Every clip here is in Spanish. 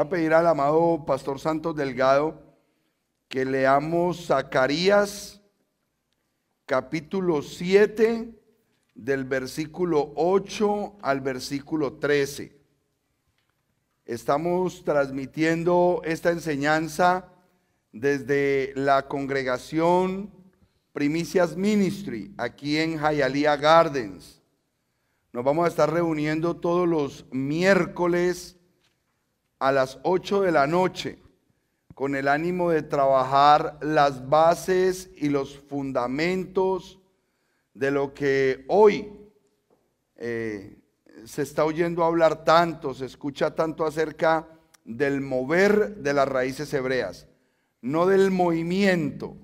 a pedir al amado Pastor Santos Delgado que leamos Zacarías capítulo 7 del versículo 8 al versículo 13. Estamos transmitiendo esta enseñanza desde la congregación Primicias Ministry, aquí en Hialeah Gardens. Nos vamos a estar reuniendo todos los miércoles a las 8 de la noche con el ánimo de trabajar las bases y los fundamentos de lo que hoy eh, se está oyendo hablar tanto, se escucha tanto acerca del mover de las raíces hebreas, no del movimiento,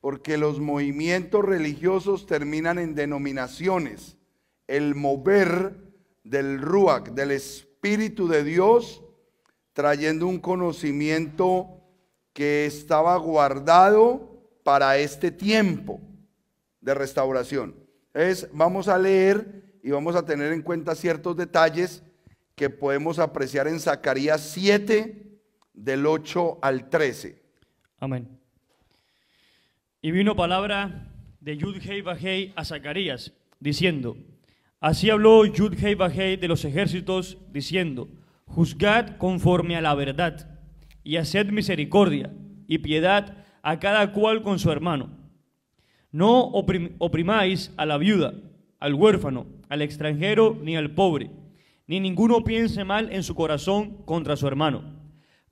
porque los movimientos religiosos terminan en denominaciones. El mover del ruach, del Espíritu de Dios, trayendo un conocimiento que estaba guardado para este tiempo de restauración. Es, vamos a leer y vamos a tener en cuenta ciertos detalles que podemos apreciar en Zacarías 7, del 8 al 13. Amén. Y vino palabra de Yudhei Bajei a Zacarías, diciendo, así habló Yudhei Bajei de los ejércitos, diciendo, Juzgad conforme a la verdad y haced misericordia y piedad a cada cual con su hermano. No oprimáis a la viuda, al huérfano, al extranjero ni al pobre, ni ninguno piense mal en su corazón contra su hermano.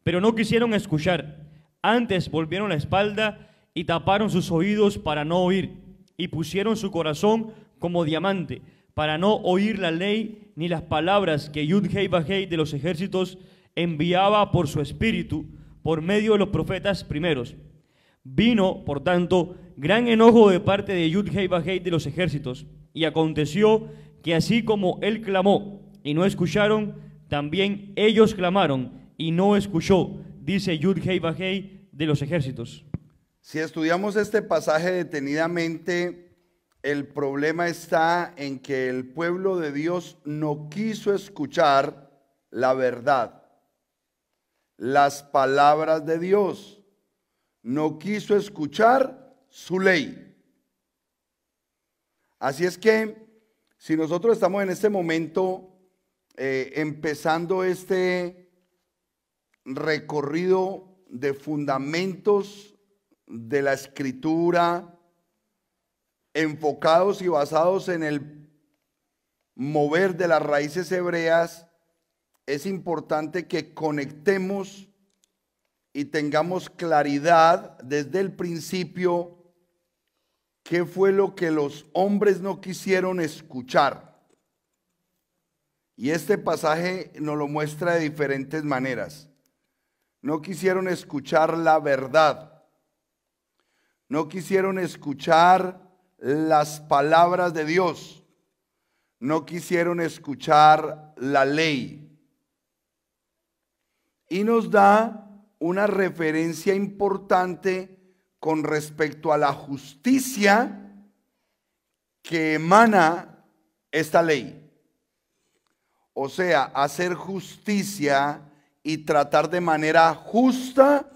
Pero no quisieron escuchar, antes volvieron la espalda y taparon sus oídos para no oír, y pusieron su corazón como diamante, para no oír la ley ni las palabras que Yud Hei de los ejércitos enviaba por su espíritu por medio de los profetas primeros. Vino, por tanto, gran enojo de parte de Yud de los ejércitos, y aconteció que así como él clamó y no escucharon, también ellos clamaron y no escuchó, dice Yud de los ejércitos. Si estudiamos este pasaje detenidamente, el problema está en que el pueblo de Dios no quiso escuchar la verdad, las palabras de Dios. No quiso escuchar su ley. Así es que si nosotros estamos en este momento eh, empezando este recorrido de fundamentos de la escritura, enfocados y basados en el mover de las raíces hebreas, es importante que conectemos y tengamos claridad desde el principio qué fue lo que los hombres no quisieron escuchar. Y este pasaje nos lo muestra de diferentes maneras. No quisieron escuchar la verdad. No quisieron escuchar las palabras de Dios, no quisieron escuchar la ley. Y nos da una referencia importante con respecto a la justicia que emana esta ley. O sea, hacer justicia y tratar de manera justa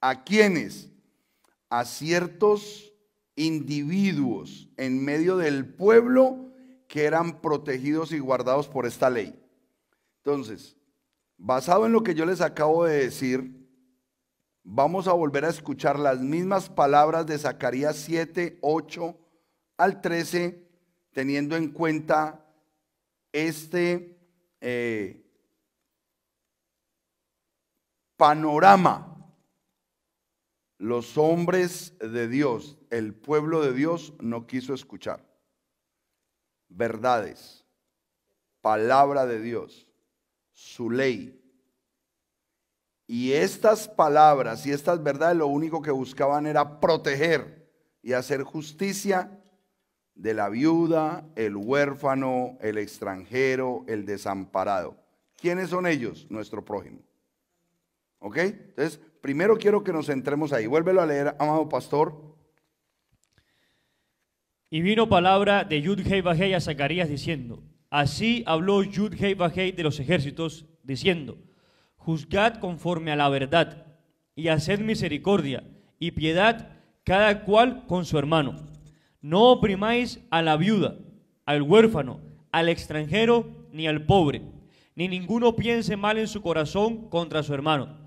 a quienes, a ciertos individuos en medio del pueblo que eran protegidos y guardados por esta ley. Entonces, basado en lo que yo les acabo de decir, vamos a volver a escuchar las mismas palabras de Zacarías 7, 8 al 13, teniendo en cuenta este eh, panorama. Los hombres de Dios el pueblo de Dios no quiso escuchar. Verdades, palabra de Dios, su ley. Y estas palabras y estas verdades lo único que buscaban era proteger y hacer justicia de la viuda, el huérfano, el extranjero, el desamparado. ¿Quiénes son ellos? Nuestro prójimo. ¿Ok? Entonces, primero quiero que nos centremos ahí. Vuélvelo a leer, amado pastor. Y vino palabra de Yudhei a Zacarías diciendo, así habló Yudhei Bajei de los ejércitos, diciendo, juzgad conforme a la verdad, y haced misericordia y piedad cada cual con su hermano. No oprimáis a la viuda, al huérfano, al extranjero, ni al pobre, ni ninguno piense mal en su corazón contra su hermano.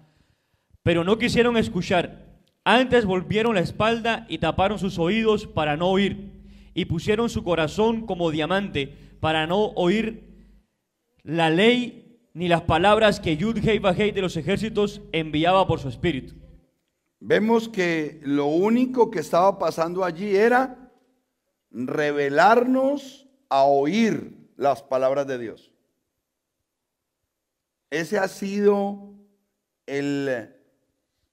Pero no quisieron escuchar, antes volvieron la espalda y taparon sus oídos para no oír y pusieron su corazón como diamante para no oír la ley ni las palabras que Yudhei Bajei de los ejércitos enviaba por su espíritu. Vemos que lo único que estaba pasando allí era revelarnos a oír las palabras de Dios. Ese ha sido el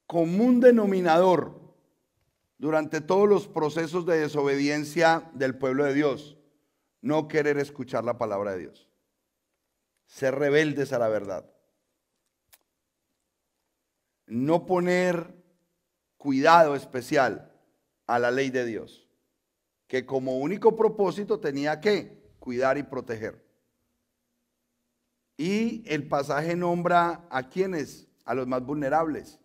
común denominador durante todos los procesos de desobediencia del pueblo de Dios, no querer escuchar la palabra de Dios, ser rebeldes a la verdad, no poner cuidado especial a la ley de Dios, que como único propósito tenía que cuidar y proteger. Y el pasaje nombra a quienes, a los más vulnerables,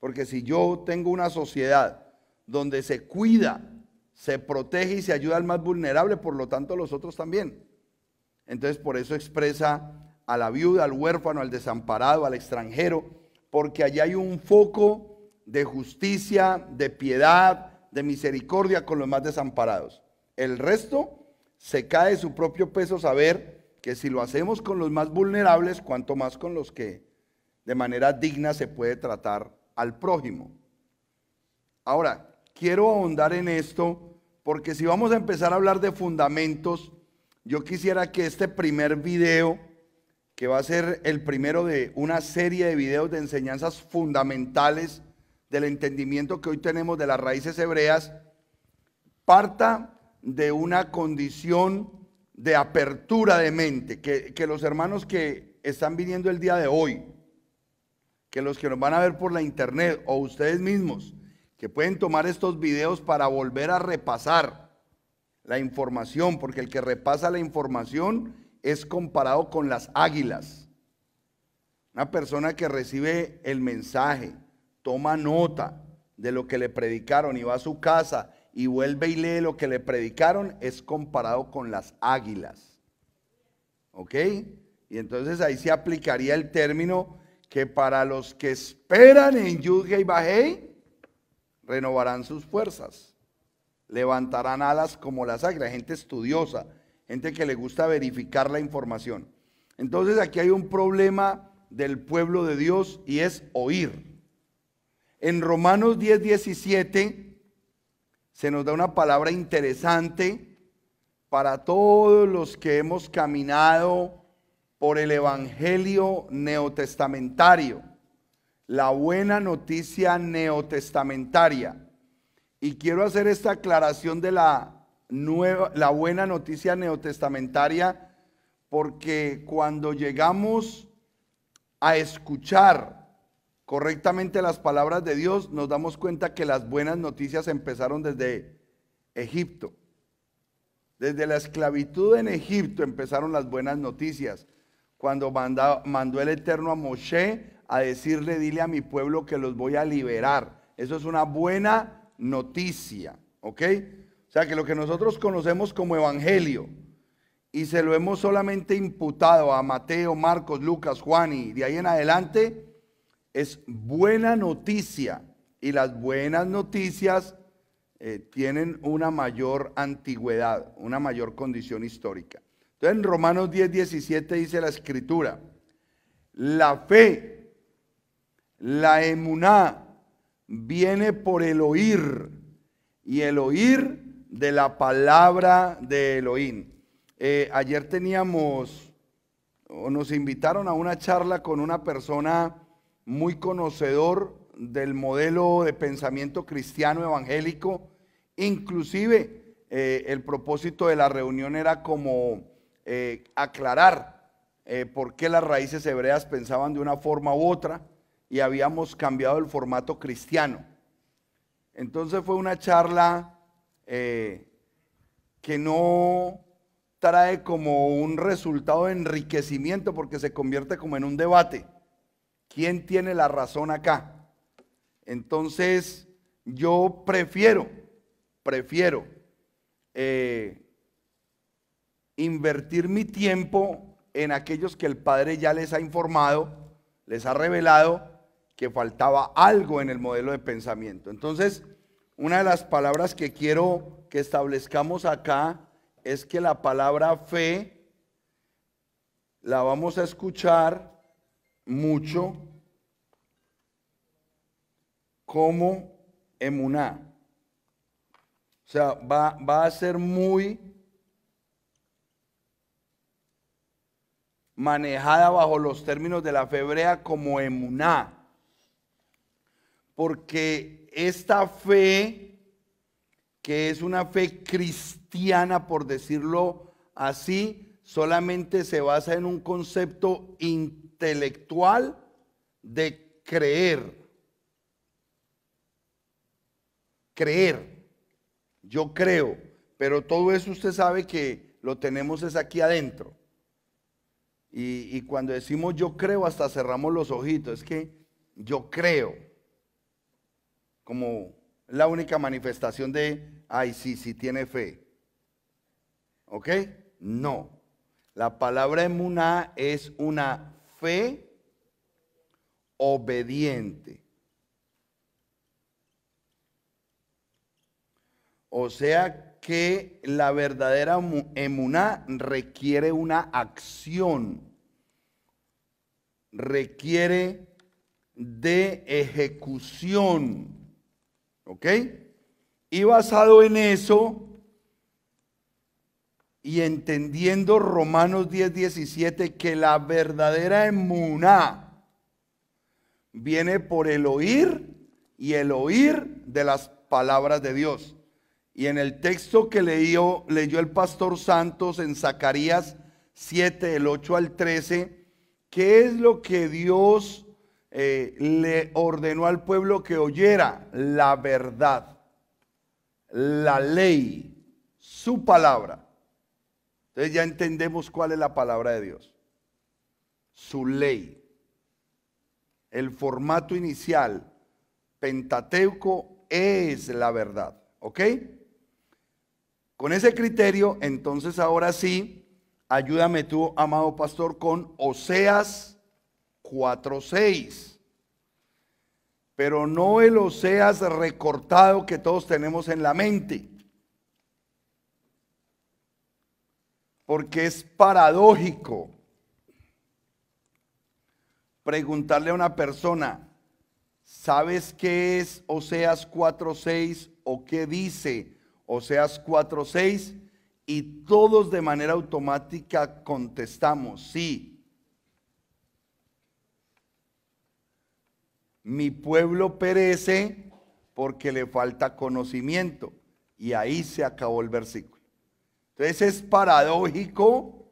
porque si yo tengo una sociedad donde se cuida, se protege y se ayuda al más vulnerable, por lo tanto los otros también. Entonces por eso expresa a la viuda, al huérfano, al desamparado, al extranjero, porque allí hay un foco de justicia, de piedad, de misericordia con los más desamparados. El resto se cae de su propio peso saber que si lo hacemos con los más vulnerables, cuanto más con los que de manera digna se puede tratar al prójimo. Ahora, quiero ahondar en esto porque si vamos a empezar a hablar de fundamentos, yo quisiera que este primer video, que va a ser el primero de una serie de videos de enseñanzas fundamentales del entendimiento que hoy tenemos de las raíces hebreas, parta de una condición de apertura de mente, que, que los hermanos que están viniendo el día de hoy, que los que nos van a ver por la internet o ustedes mismos, que pueden tomar estos videos para volver a repasar la información, porque el que repasa la información es comparado con las águilas. Una persona que recibe el mensaje, toma nota de lo que le predicaron y va a su casa y vuelve y lee lo que le predicaron, es comparado con las águilas. ¿Ok? Y entonces ahí se aplicaría el término que para los que esperan en Yudge y Bajei, renovarán sus fuerzas, levantarán alas como la águilas, gente estudiosa, gente que le gusta verificar la información. Entonces aquí hay un problema del pueblo de Dios y es oír. En Romanos 10, 17 se nos da una palabra interesante para todos los que hemos caminado por el Evangelio neotestamentario, la buena noticia neotestamentaria. Y quiero hacer esta aclaración de la, nueva, la buena noticia neotestamentaria porque cuando llegamos a escuchar correctamente las palabras de Dios, nos damos cuenta que las buenas noticias empezaron desde Egipto. Desde la esclavitud en Egipto empezaron las buenas noticias cuando mandó el Eterno a Moshe a decirle, dile a mi pueblo que los voy a liberar. Eso es una buena noticia, ¿ok? O sea, que lo que nosotros conocemos como evangelio y se lo hemos solamente imputado a Mateo, Marcos, Lucas, Juan y de ahí en adelante, es buena noticia. Y las buenas noticias eh, tienen una mayor antigüedad, una mayor condición histórica. Entonces en Romanos 10, 17 dice la escritura, la fe, la emuná, viene por el oír y el oír de la palabra de Elohim. Eh, ayer teníamos, o nos invitaron a una charla con una persona muy conocedor del modelo de pensamiento cristiano evangélico, inclusive eh, el propósito de la reunión era como eh, aclarar eh, por qué las raíces hebreas pensaban de una forma u otra y habíamos cambiado el formato cristiano. Entonces fue una charla eh, que no trae como un resultado de enriquecimiento porque se convierte como en un debate. ¿Quién tiene la razón acá? Entonces yo prefiero, prefiero invertir mi tiempo en aquellos que el Padre ya les ha informado, les ha revelado que faltaba algo en el modelo de pensamiento. Entonces, una de las palabras que quiero que establezcamos acá es que la palabra fe la vamos a escuchar mucho como emuná. O sea, va, va a ser muy manejada bajo los términos de la fe hebrea como emuná. Porque esta fe, que es una fe cristiana, por decirlo así, solamente se basa en un concepto intelectual de creer. Creer. Yo creo. Pero todo eso usted sabe que lo tenemos es aquí adentro. Y, cuando decimos yo creo, hasta cerramos los ojitos. Es que yo creo. Como la única manifestación de, ay, sí, sí tiene fe. ¿Ok? No. La palabra emuná es una fe obediente. O sea, que que la verdadera emuná requiere una acción, requiere de ejecución. ¿Ok? Y basado en eso y entendiendo Romanos 10, que la verdadera emuná viene por el oír y el oír de las palabras de Dios. Y en el texto que leyó, leyó el pastor Santos en Zacarías 7, del 8 al 13, ¿qué es lo que Dios eh, le ordenó al pueblo que oyera? La verdad, la ley, su palabra. Entonces ya entendemos cuál es la palabra de Dios, su ley, el formato inicial, Pentateuco es la verdad, ¿ok? Con ese criterio, entonces ahora sí, ayúdame tú, amado pastor, con Oseas 4.6. Pero no el Oseas recortado que todos tenemos en la mente. Porque es paradójico preguntarle a una persona, ¿sabes qué es Oseas 4.6 o qué dice? Oseas 4:6, y todos de manera automática contestamos, sí. Mi pueblo perece porque le falta conocimiento. Y ahí se acabó el versículo. Entonces es paradójico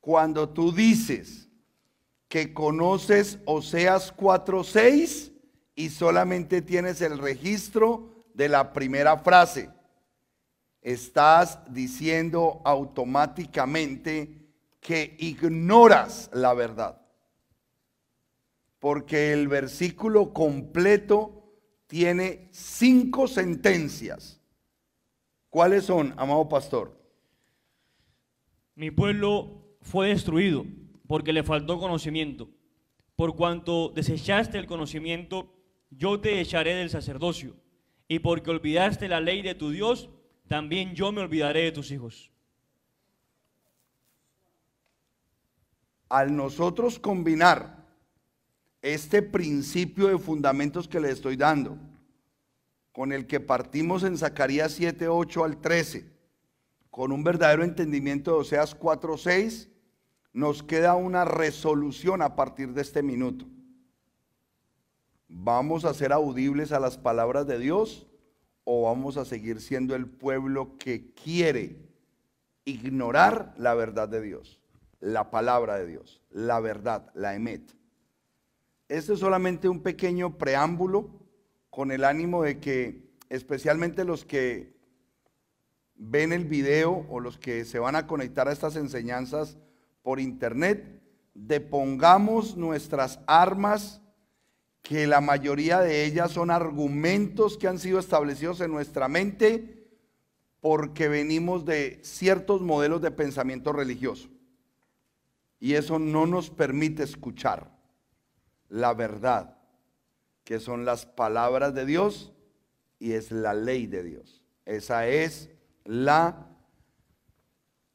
cuando tú dices que conoces Oseas 4:6 y solamente tienes el registro de la primera frase estás diciendo automáticamente que ignoras la verdad. Porque el versículo completo tiene cinco sentencias. ¿Cuáles son, amado pastor? Mi pueblo fue destruido porque le faltó conocimiento. Por cuanto desechaste el conocimiento, yo te echaré del sacerdocio. Y porque olvidaste la ley de tu Dios, también yo me olvidaré de tus hijos. Al nosotros combinar este principio de fundamentos que le estoy dando con el que partimos en Zacarías 7, 8 al 13, con un verdadero entendimiento de Oseas 4, 6, nos queda una resolución a partir de este minuto. Vamos a ser audibles a las palabras de Dios o vamos a seguir siendo el pueblo que quiere ignorar la verdad de Dios, la palabra de Dios, la verdad, la emet. Este es solamente un pequeño preámbulo con el ánimo de que especialmente los que ven el video o los que se van a conectar a estas enseñanzas por internet, depongamos nuestras armas que la mayoría de ellas son argumentos que han sido establecidos en nuestra mente porque venimos de ciertos modelos de pensamiento religioso. Y eso no nos permite escuchar la verdad, que son las palabras de Dios y es la ley de Dios. Esa es la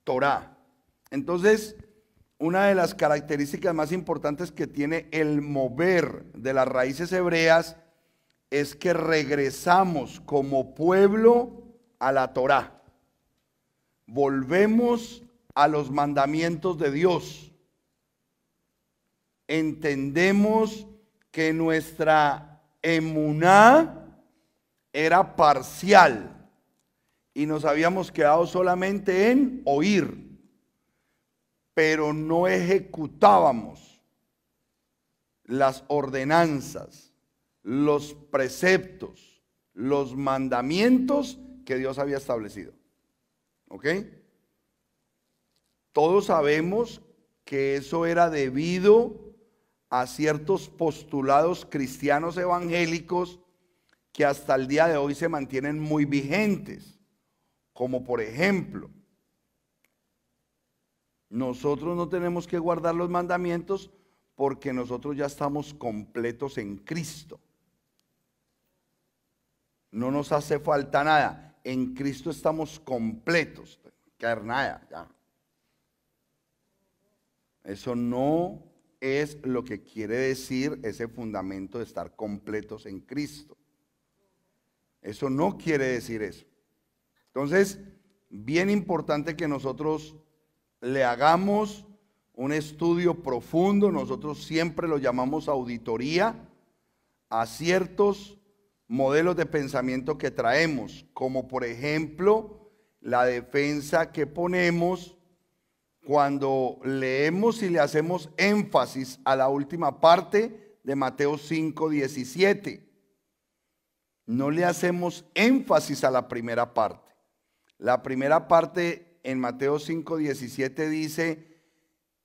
Torah. Entonces, una de las características más importantes que tiene el mover de las raíces hebreas es que regresamos como pueblo a la Torá. Volvemos a los mandamientos de Dios. Entendemos que nuestra emuná era parcial y nos habíamos quedado solamente en oír pero no ejecutábamos las ordenanzas, los preceptos, los mandamientos que Dios había establecido. ¿Ok? Todos sabemos que eso era debido a ciertos postulados cristianos evangélicos que hasta el día de hoy se mantienen muy vigentes, como por ejemplo nosotros no tenemos que guardar los mandamientos porque nosotros ya estamos completos en Cristo. No nos hace falta nada. En Cristo estamos completos. Caer nada. Eso no es lo que quiere decir ese fundamento de estar completos en Cristo. Eso no quiere decir eso. Entonces, bien importante que nosotros le hagamos un estudio profundo, nosotros siempre lo llamamos auditoría, a ciertos modelos de pensamiento que traemos, como por ejemplo la defensa que ponemos cuando leemos y le hacemos énfasis a la última parte de Mateo 5, 17. No le hacemos énfasis a la primera parte. La primera parte en Mateo 5.17 dice,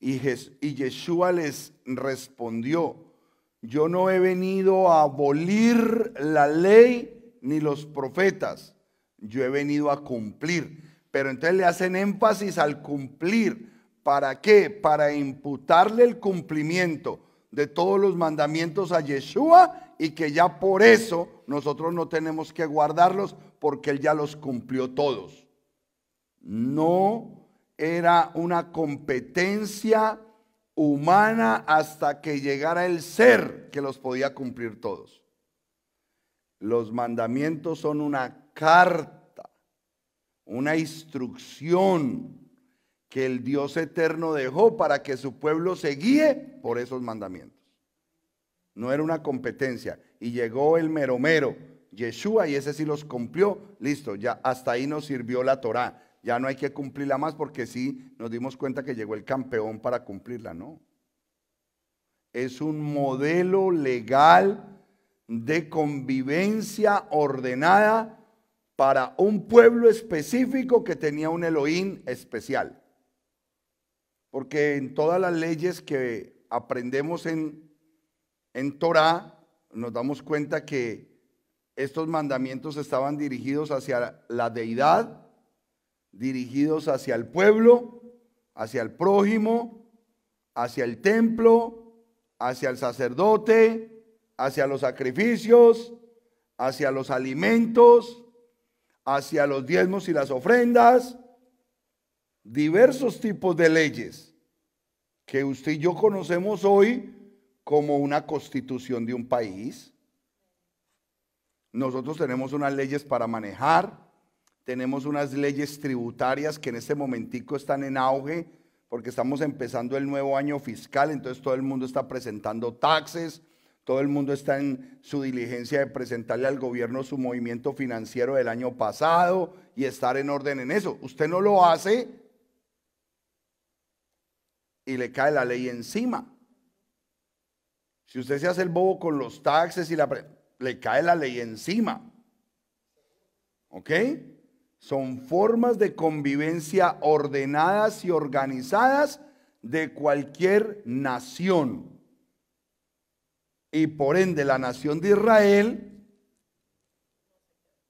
y, y Yeshua les respondió, yo no he venido a abolir la ley ni los profetas, yo he venido a cumplir. Pero entonces le hacen énfasis al cumplir. ¿Para qué? Para imputarle el cumplimiento de todos los mandamientos a Yeshua y que ya por eso nosotros no tenemos que guardarlos porque él ya los cumplió todos. No era una competencia humana hasta que llegara el ser que los podía cumplir todos. Los mandamientos son una carta, una instrucción que el Dios eterno dejó para que su pueblo se guíe por esos mandamientos. No era una competencia. Y llegó el meromero, Yeshua, y ese sí los cumplió. Listo, ya hasta ahí nos sirvió la Torá ya no hay que cumplirla más porque sí nos dimos cuenta que llegó el campeón para cumplirla, ¿no? Es un modelo legal de convivencia ordenada para un pueblo específico que tenía un Elohim especial. Porque en todas las leyes que aprendemos en, en Torah, nos damos cuenta que estos mandamientos estaban dirigidos hacia la deidad, dirigidos hacia el pueblo, hacia el prójimo, hacia el templo, hacia el sacerdote, hacia los sacrificios, hacia los alimentos, hacia los diezmos y las ofrendas, diversos tipos de leyes que usted y yo conocemos hoy como una constitución de un país. Nosotros tenemos unas leyes para manejar, tenemos unas leyes tributarias que en este momentico están en auge porque estamos empezando el nuevo año fiscal, entonces todo el mundo está presentando taxes, todo el mundo está en su diligencia de presentarle al gobierno su movimiento financiero del año pasado y estar en orden en eso. Usted no lo hace y le cae la ley encima. Si usted se hace el bobo con los taxes y la le cae la ley encima. ¿Ok? son formas de convivencia ordenadas y organizadas de cualquier nación. Y por ende la nación de Israel,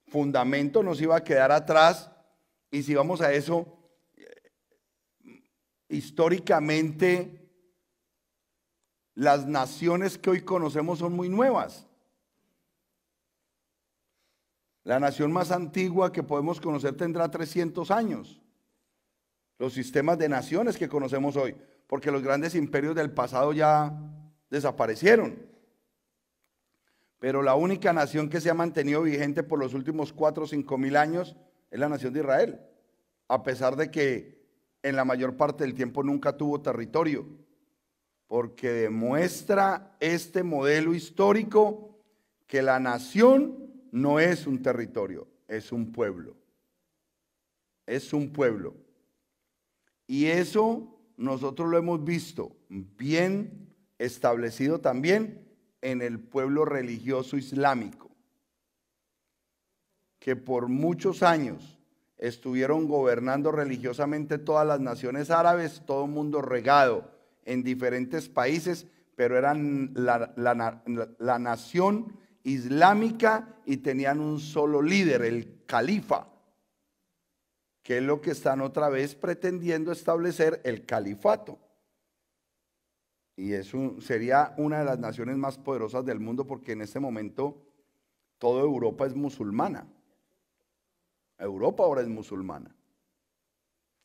fundamento, nos iba a quedar atrás. Y si vamos a eso, eh, históricamente las naciones que hoy conocemos son muy nuevas. La nación más antigua que podemos conocer tendrá 300 años. Los sistemas de naciones que conocemos hoy, porque los grandes imperios del pasado ya desaparecieron. Pero la única nación que se ha mantenido vigente por los últimos 4 o 5 mil años es la nación de Israel, a pesar de que en la mayor parte del tiempo nunca tuvo territorio, porque demuestra este modelo histórico que la nación no es un territorio, es un pueblo. Es un pueblo. Y eso nosotros lo hemos visto bien establecido también en el pueblo religioso islámico, que por muchos años estuvieron gobernando religiosamente todas las naciones árabes, todo el mundo regado en diferentes países, pero eran la, la, la, nación islámica y tenían un solo líder, el califa, que es lo que están otra vez pretendiendo establecer el califato. Y eso sería una de las naciones más poderosas del mundo porque en este momento toda Europa es musulmana. Europa ahora es musulmana.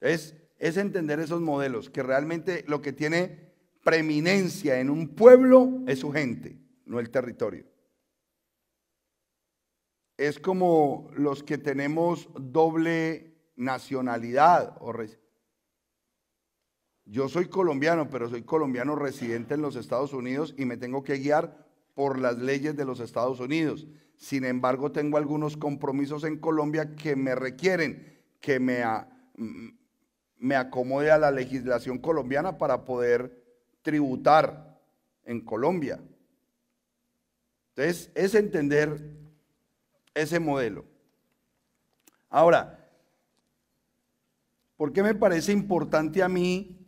Es, es entender esos modelos, que realmente lo que tiene preeminencia en un pueblo es su gente, no el territorio es como los que tenemos doble nacionalidad. Yo soy colombiano, pero soy colombiano residente en los Estados Unidos y me tengo que guiar por las leyes de los Estados Unidos. Sin embargo, tengo algunos compromisos en Colombia que me requieren que me, me acomode a la legislación colombiana para poder tributar en Colombia. Entonces, es entender ese modelo. Ahora, ¿por qué me parece importante a mí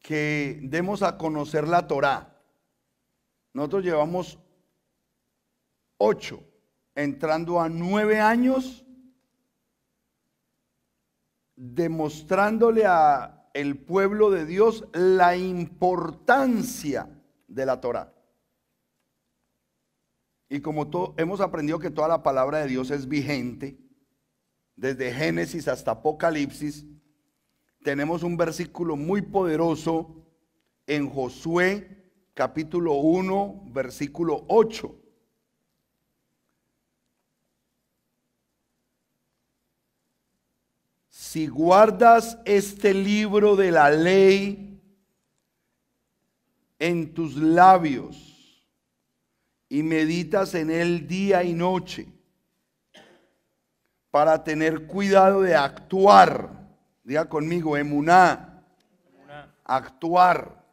que demos a conocer la Torá? Nosotros llevamos ocho, entrando a nueve años, demostrándole a el pueblo de Dios la importancia de la Torá y como hemos aprendido que toda la palabra de Dios es vigente, desde Génesis hasta Apocalipsis, tenemos un versículo muy poderoso en Josué capítulo 1, versículo 8. Si guardas este libro de la ley en tus labios, y meditas en él día y noche para tener cuidado de actuar. Diga conmigo, emuná, actuar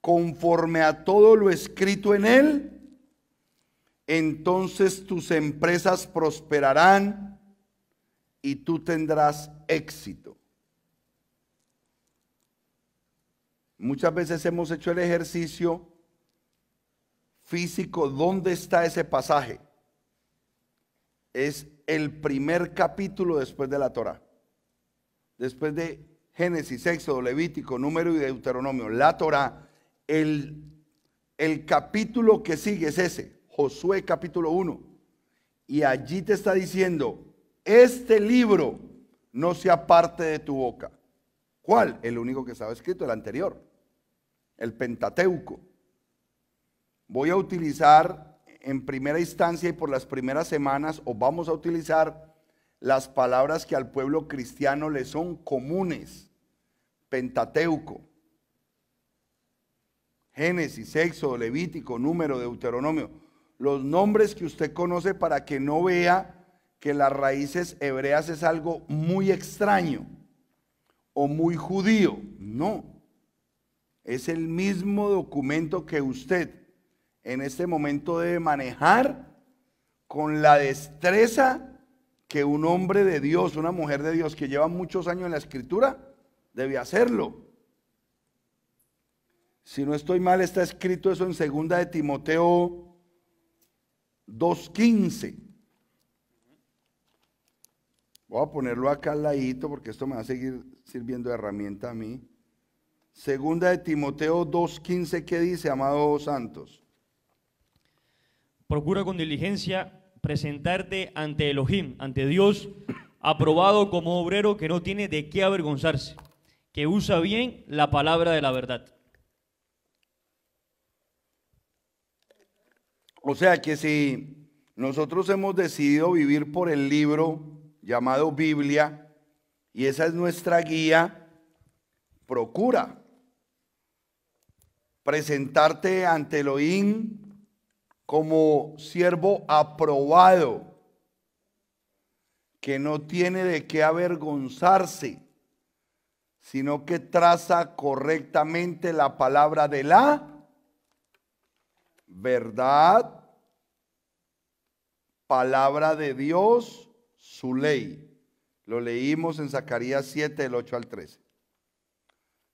conforme a todo lo escrito en él, entonces tus empresas prosperarán y tú tendrás éxito. Muchas veces hemos hecho el ejercicio físico, ¿dónde está ese pasaje? Es el primer capítulo después de la Torah. Después de Génesis, Éxodo, Levítico, Número y Deuteronomio, la Torah, el, el capítulo que sigue es ese, Josué capítulo 1. Y allí te está diciendo, este libro no sea parte de tu boca. ¿Cuál? El único que estaba escrito, el anterior, el Pentateuco voy a utilizar en primera instancia y por las primeras semanas, o vamos a utilizar las palabras que al pueblo cristiano le son comunes. Pentateuco, Génesis, Sexo, Levítico, Número, Deuteronomio. Los nombres que usted conoce para que no vea que las raíces hebreas es algo muy extraño o muy judío. No. Es el mismo documento que usted en este momento debe manejar con la destreza que un hombre de Dios, una mujer de Dios que lleva muchos años en la escritura, debe hacerlo. Si no estoy mal, está escrito eso en segunda de Timoteo 2.15. Voy a ponerlo acá al ladito porque esto me va a seguir sirviendo de herramienta a mí. Segunda de Timoteo 2.15, ¿qué dice, amados santos? Procura con diligencia presentarte ante Elohim, ante Dios, aprobado como obrero que no tiene de qué avergonzarse, que usa bien la palabra de la verdad. O sea que si nosotros hemos decidido vivir por el libro llamado Biblia, y esa es nuestra guía, procura presentarte ante Elohim como siervo aprobado, que no tiene de qué avergonzarse, sino que traza correctamente la palabra de la verdad, palabra de Dios, su ley. Lo leímos en Zacarías 7, del 8 al 13.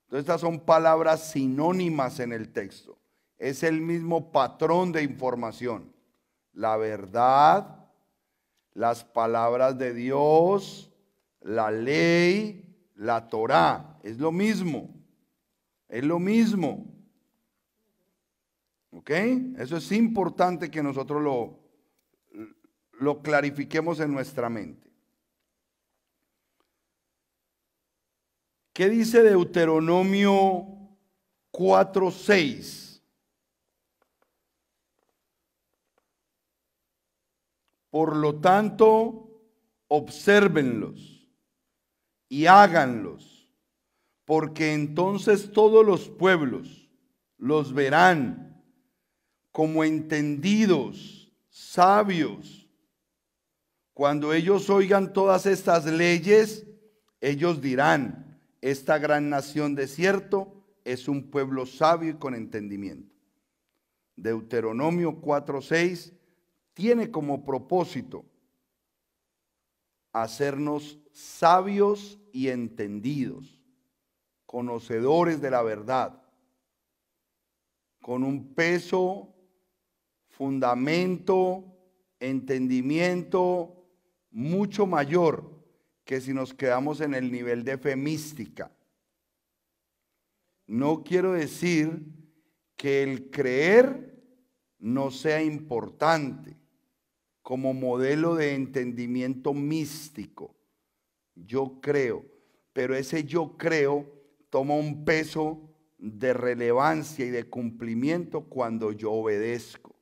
Entonces estas son palabras sinónimas en el texto es el mismo patrón de información. La verdad, las palabras de Dios, la ley, la Torá, es lo mismo. Es lo mismo. ¿Ok? Eso es importante que nosotros lo, lo clarifiquemos en nuestra mente. ¿Qué dice Deuteronomio 4.6? Por lo tanto, obsérvenlos y háganlos, porque entonces todos los pueblos los verán como entendidos, sabios. Cuando ellos oigan todas estas leyes, ellos dirán, esta gran nación de cierto es un pueblo sabio y con entendimiento. Deuteronomio 4:6 tiene como propósito hacernos sabios y entendidos, conocedores de la verdad, con un peso, fundamento, entendimiento mucho mayor que si nos quedamos en el nivel de fe No quiero decir que el creer no sea importante como modelo de entendimiento místico. Yo creo, pero ese yo creo toma un peso de relevancia y de cumplimiento cuando yo obedezco.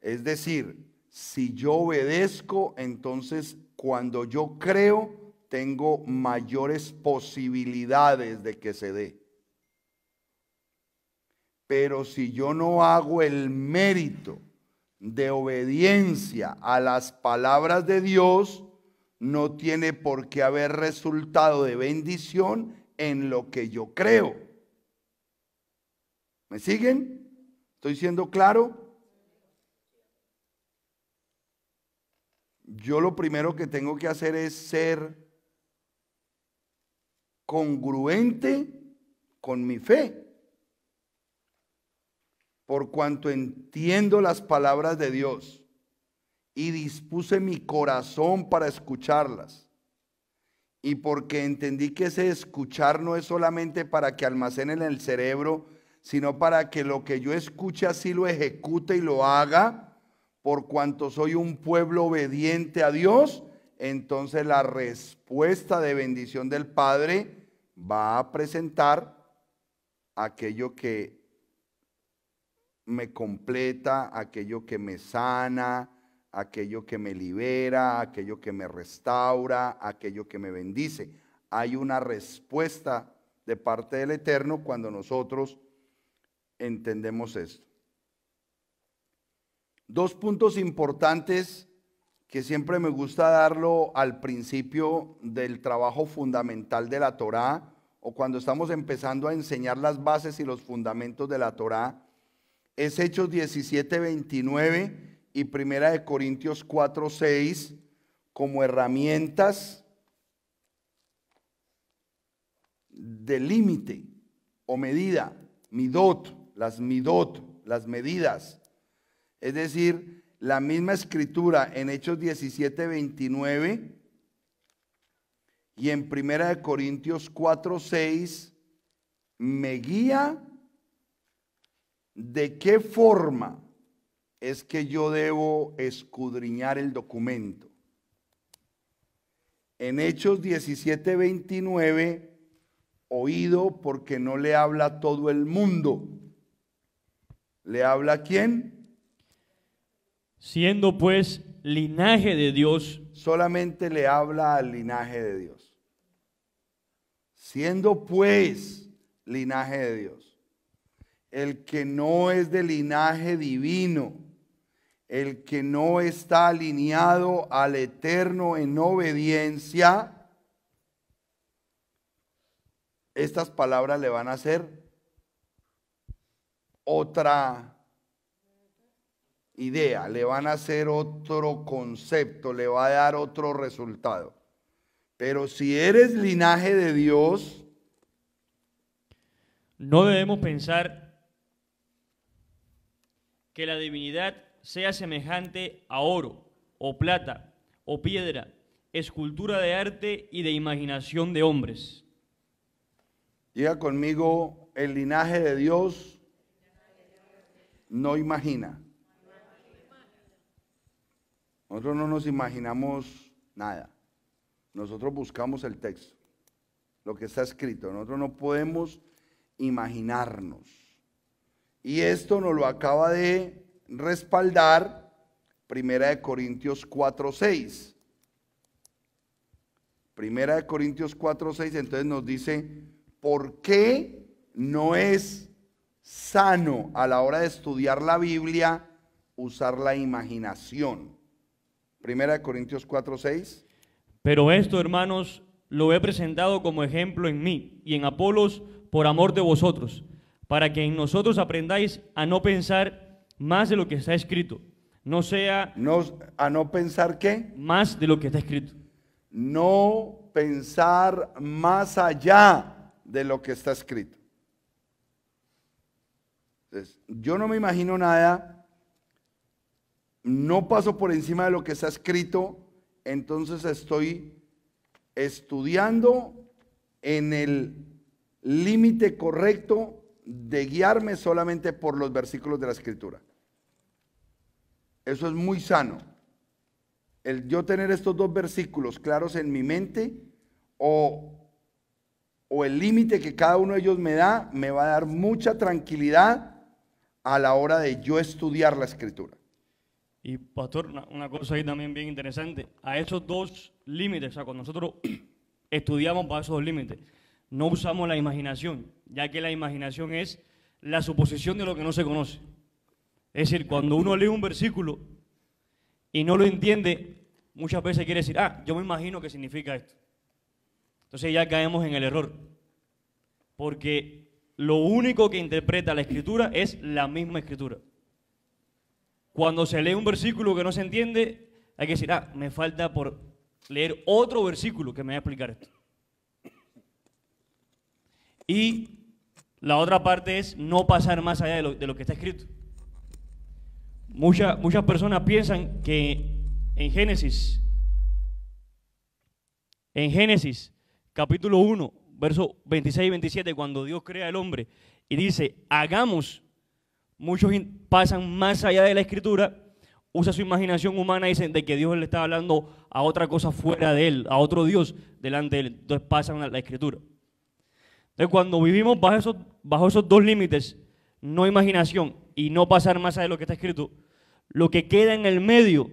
Es decir, si yo obedezco, entonces cuando yo creo, tengo mayores posibilidades de que se dé. Pero si yo no hago el mérito de obediencia a las palabras de Dios no tiene por qué haber resultado de bendición en lo que yo creo. ¿Me siguen? ¿Estoy siendo claro? Yo lo primero que tengo que hacer es ser congruente con mi fe por cuanto entiendo las palabras de Dios y dispuse mi corazón para escucharlas. Y porque entendí que ese escuchar no es solamente para que almacenen en el cerebro, sino para que lo que yo escuche así lo ejecute y lo haga, por cuanto soy un pueblo obediente a Dios, entonces la respuesta de bendición del Padre va a presentar aquello que me completa, aquello que me sana, aquello que me libera, aquello que me restaura, aquello que me bendice. Hay una respuesta de parte del Eterno cuando nosotros entendemos esto. Dos puntos importantes que siempre me gusta darlo al principio del trabajo fundamental de la Torá o cuando estamos empezando a enseñar las bases y los fundamentos de la Torá es Hechos 17, 29 y Primera de Corintios 4, 6 como herramientas de límite o medida, midot, las midot, las medidas. Es decir, la misma escritura en Hechos 17, 29 y en Primera de Corintios 4, 6 me guía ¿De qué forma es que yo debo escudriñar el documento? En Hechos 17, 29, oído porque no le habla a todo el mundo. ¿Le habla a quién? Siendo pues linaje de Dios. Solamente le habla al linaje de Dios. Siendo pues linaje de Dios el que no es de linaje divino, el que no está alineado al eterno en obediencia, estas palabras le van a hacer otra idea, le van a hacer otro concepto, le va a dar otro resultado. Pero si eres linaje de Dios, no debemos pensar que la divinidad sea semejante a oro, o plata, o piedra, escultura de arte y de imaginación de hombres. Diga conmigo, el linaje de Dios no imagina. Nosotros no nos imaginamos nada. Nosotros buscamos el texto, lo que está escrito. Nosotros no podemos imaginarnos. Y esto nos lo acaba de respaldar Primera de Corintios 4:6. Primera de Corintios 4:6 entonces nos dice, ¿por qué no es sano a la hora de estudiar la Biblia usar la imaginación? Primera de Corintios 4:6. Pero esto, hermanos, lo he presentado como ejemplo en mí y en Apolos por amor de vosotros para que en nosotros aprendáis a no pensar más de lo que está escrito. No sea... ¿A no pensar qué? Más de lo que está escrito. No pensar más allá de lo que está escrito. yo no me imagino nada, no paso por encima de lo que está escrito, entonces estoy estudiando en el límite correcto de guiarme solamente por los versículos de la escritura. Eso es muy sano. El yo tener estos dos versículos claros en mi mente o, o el límite que cada uno de ellos me da, me va a dar mucha tranquilidad a la hora de yo estudiar la escritura. Y pastor, una, cosa ahí también bien interesante. A esos dos límites, o sea, cuando nosotros estudiamos para esos límites, no usamos la imaginación, ya que la imaginación es la suposición de lo que no se conoce. Es decir, cuando uno lee un versículo y no lo entiende, muchas veces quiere decir, ah, yo me imagino que significa esto. Entonces ya caemos en el error, porque lo único que interpreta la escritura es la misma escritura. Cuando se lee un versículo que no se entiende, hay que decir, ah, me falta por leer otro versículo que me va a explicar esto. Y la otra parte es no pasar más allá de lo, de lo que está escrito. muchas personas piensan que en Génesis, en Génesis capítulo 1, versos 26 y 27, cuando Dios crea al hombre y dice, hagamos, muchos pasan más allá de la escritura, usa su imaginación humana y dicen de que Dios le está hablando a otra cosa fuera de él, a otro Dios delante de él. Entonces pasan a la escritura. Entonces, cuando vivimos bajo esos, bajo esos dos límites, no imaginación y no pasar más allá de lo que está escrito, lo que queda en el medio,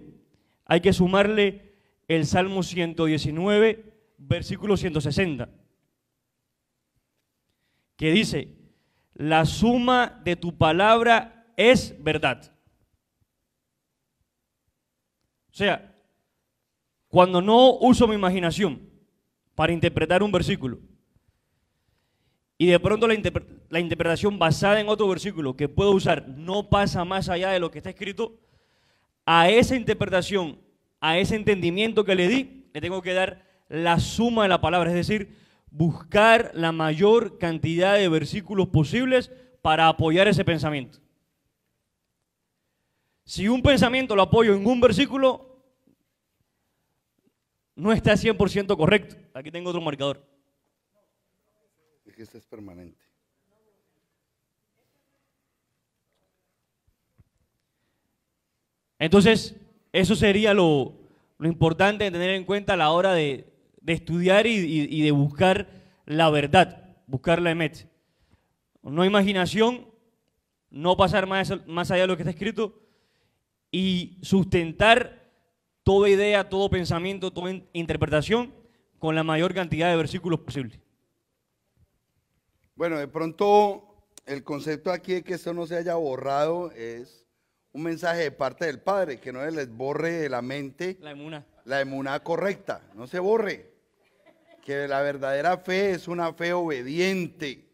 hay que sumarle el Salmo 119, versículo 160, que dice, la suma de tu palabra es verdad. O sea, cuando no uso mi imaginación para interpretar un versículo, y de pronto la, la, interpretación basada en otro versículo que puedo usar no pasa más allá de lo que está escrito. A esa interpretación, a ese entendimiento que le di, le tengo que dar la suma de la palabra, es decir, buscar la mayor cantidad de versículos posibles para apoyar ese pensamiento. Si un pensamiento lo apoyo en un versículo, no está 100% correcto. Aquí tengo otro marcador. Que es permanente. Entonces, eso sería lo, importante de tener en cuenta a la hora de, estudiar y, de buscar la verdad, buscar la emet. No imaginación, no pasar más, más allá de lo que está escrito y sustentar toda idea, todo pensamiento, toda interpretación con la mayor cantidad de versículos posible. Bueno, de pronto el concepto aquí de que esto no se haya borrado es un mensaje de parte del Padre, que no se les borre de la mente la emuna, la emuna correcta, no se borre, que la verdadera fe es una fe obediente,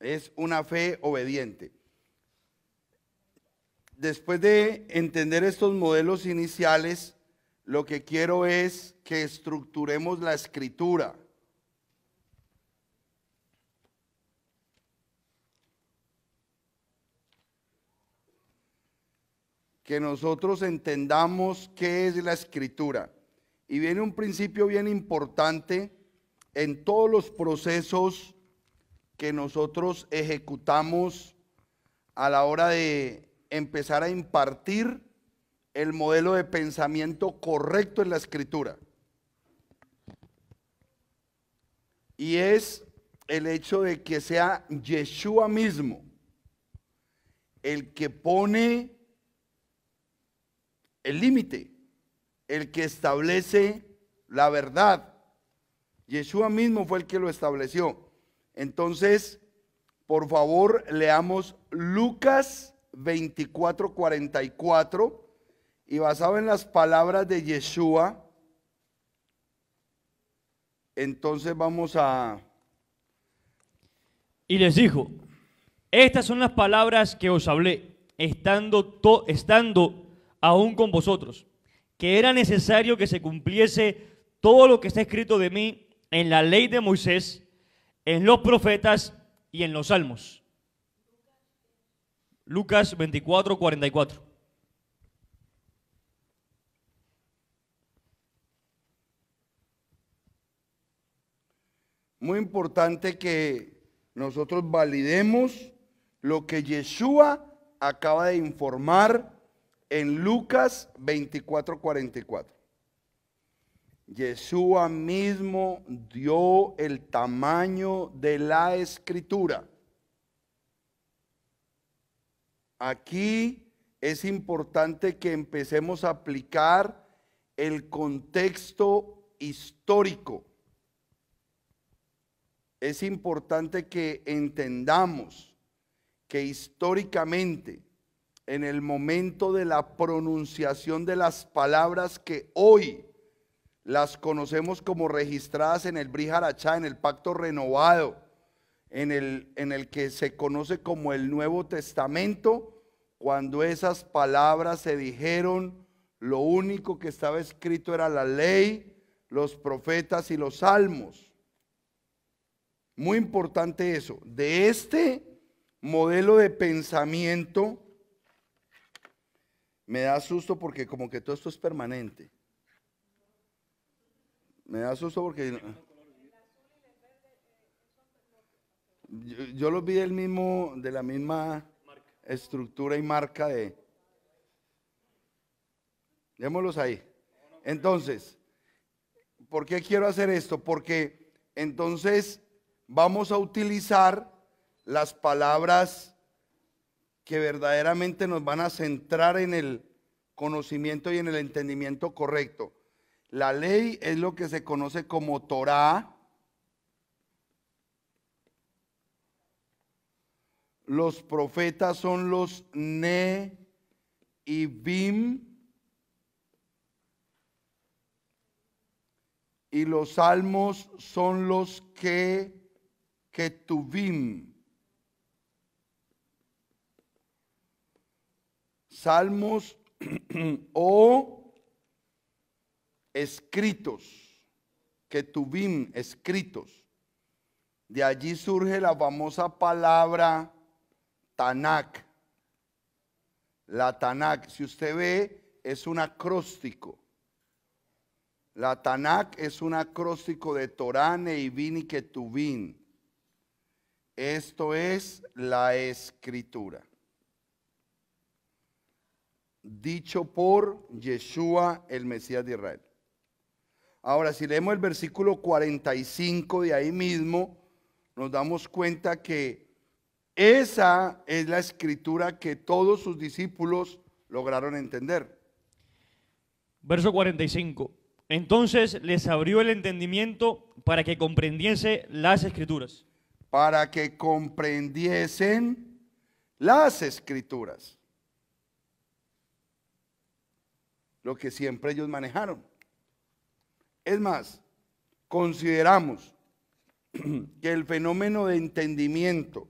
es una fe obediente. Después de entender estos modelos iniciales, lo que quiero es que estructuremos la escritura. que nosotros entendamos qué es la escritura. Y viene un principio bien importante en todos los procesos que nosotros ejecutamos a la hora de empezar a impartir el modelo de pensamiento correcto en la escritura. Y es el hecho de que sea Yeshua mismo el que pone el límite, el que establece la verdad. Yeshua mismo fue el que lo estableció. Entonces, por favor, leamos Lucas 24, 44 y basado en las palabras de Yeshua, entonces vamos a... Y les dijo, estas son las palabras que os hablé, estando, to, estando aún con vosotros, que era necesario que se cumpliese todo lo que está escrito de mí en la ley de Moisés, en los profetas y en los salmos. Lucas 24, 44. Muy importante que nosotros validemos lo que Yeshua acaba de informar en Lucas 24.44 44. Yeshua mismo dio el tamaño de la escritura. Aquí es importante que empecemos a aplicar el contexto histórico. Es importante que entendamos que históricamente en el momento de la pronunciación de las palabras que hoy las conocemos como registradas en el Briharachá, en el pacto renovado, en el, en el que se conoce como el Nuevo Testamento, cuando esas palabras se dijeron, lo único que estaba escrito era la ley, los profetas y los salmos. Muy importante eso. De este modelo de pensamiento, me da susto porque como que todo esto es permanente. Me da susto porque... Ah, yo, lo los vi del mismo, de la misma estructura y marca de... Démoslos ahí. Entonces, ¿por qué quiero hacer esto? Porque entonces vamos a utilizar las palabras que verdaderamente nos van a centrar en el conocimiento y en el entendimiento correcto. La ley es lo que se conoce como Torah. Los profetas son los Ne y Bim. Y los salmos son los que, que salmos o escritos, que escritos. De allí surge la famosa palabra Tanak, La Tanakh, si usted ve, es un acróstico. La Tanakh es un acróstico de Torán, y y Ketuvim. Esto es la escritura dicho por Yeshua, el Mesías de Israel. Ahora, si leemos el versículo 45 de ahí mismo, nos damos cuenta que esa es la escritura que todos sus discípulos lograron entender. Verso 45. Entonces les abrió el entendimiento para que comprendiese las escrituras. Para que comprendiesen las escrituras. lo que siempre ellos manejaron. Es más, consideramos que el fenómeno de entendimiento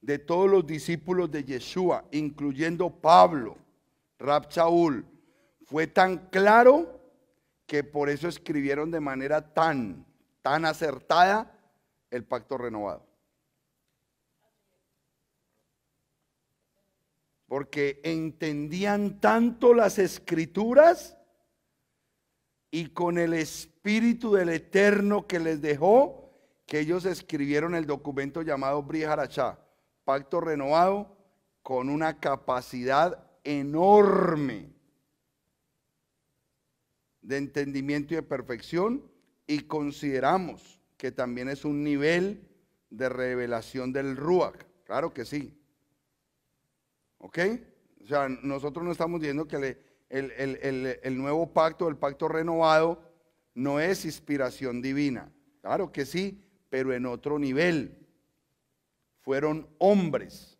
de todos los discípulos de Yeshua, incluyendo Pablo, Rab Shaul, fue tan claro que por eso escribieron de manera tan, tan acertada el pacto renovado. porque entendían tanto las escrituras y con el espíritu del eterno que les dejó, que ellos escribieron el documento llamado Briharachá, pacto renovado con una capacidad enorme de entendimiento y de perfección y consideramos que también es un nivel de revelación del Ruach, claro que sí, ¿Ok? O sea, nosotros no estamos diciendo que el, el, nuevo pacto, el pacto renovado, no es inspiración divina. Claro que sí, pero en otro nivel. Fueron hombres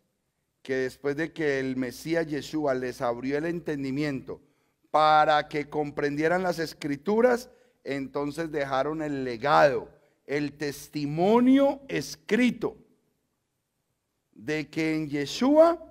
que después de que el Mesías Yeshua les abrió el entendimiento para que comprendieran las escrituras, entonces dejaron el legado, el testimonio escrito de que en Yeshua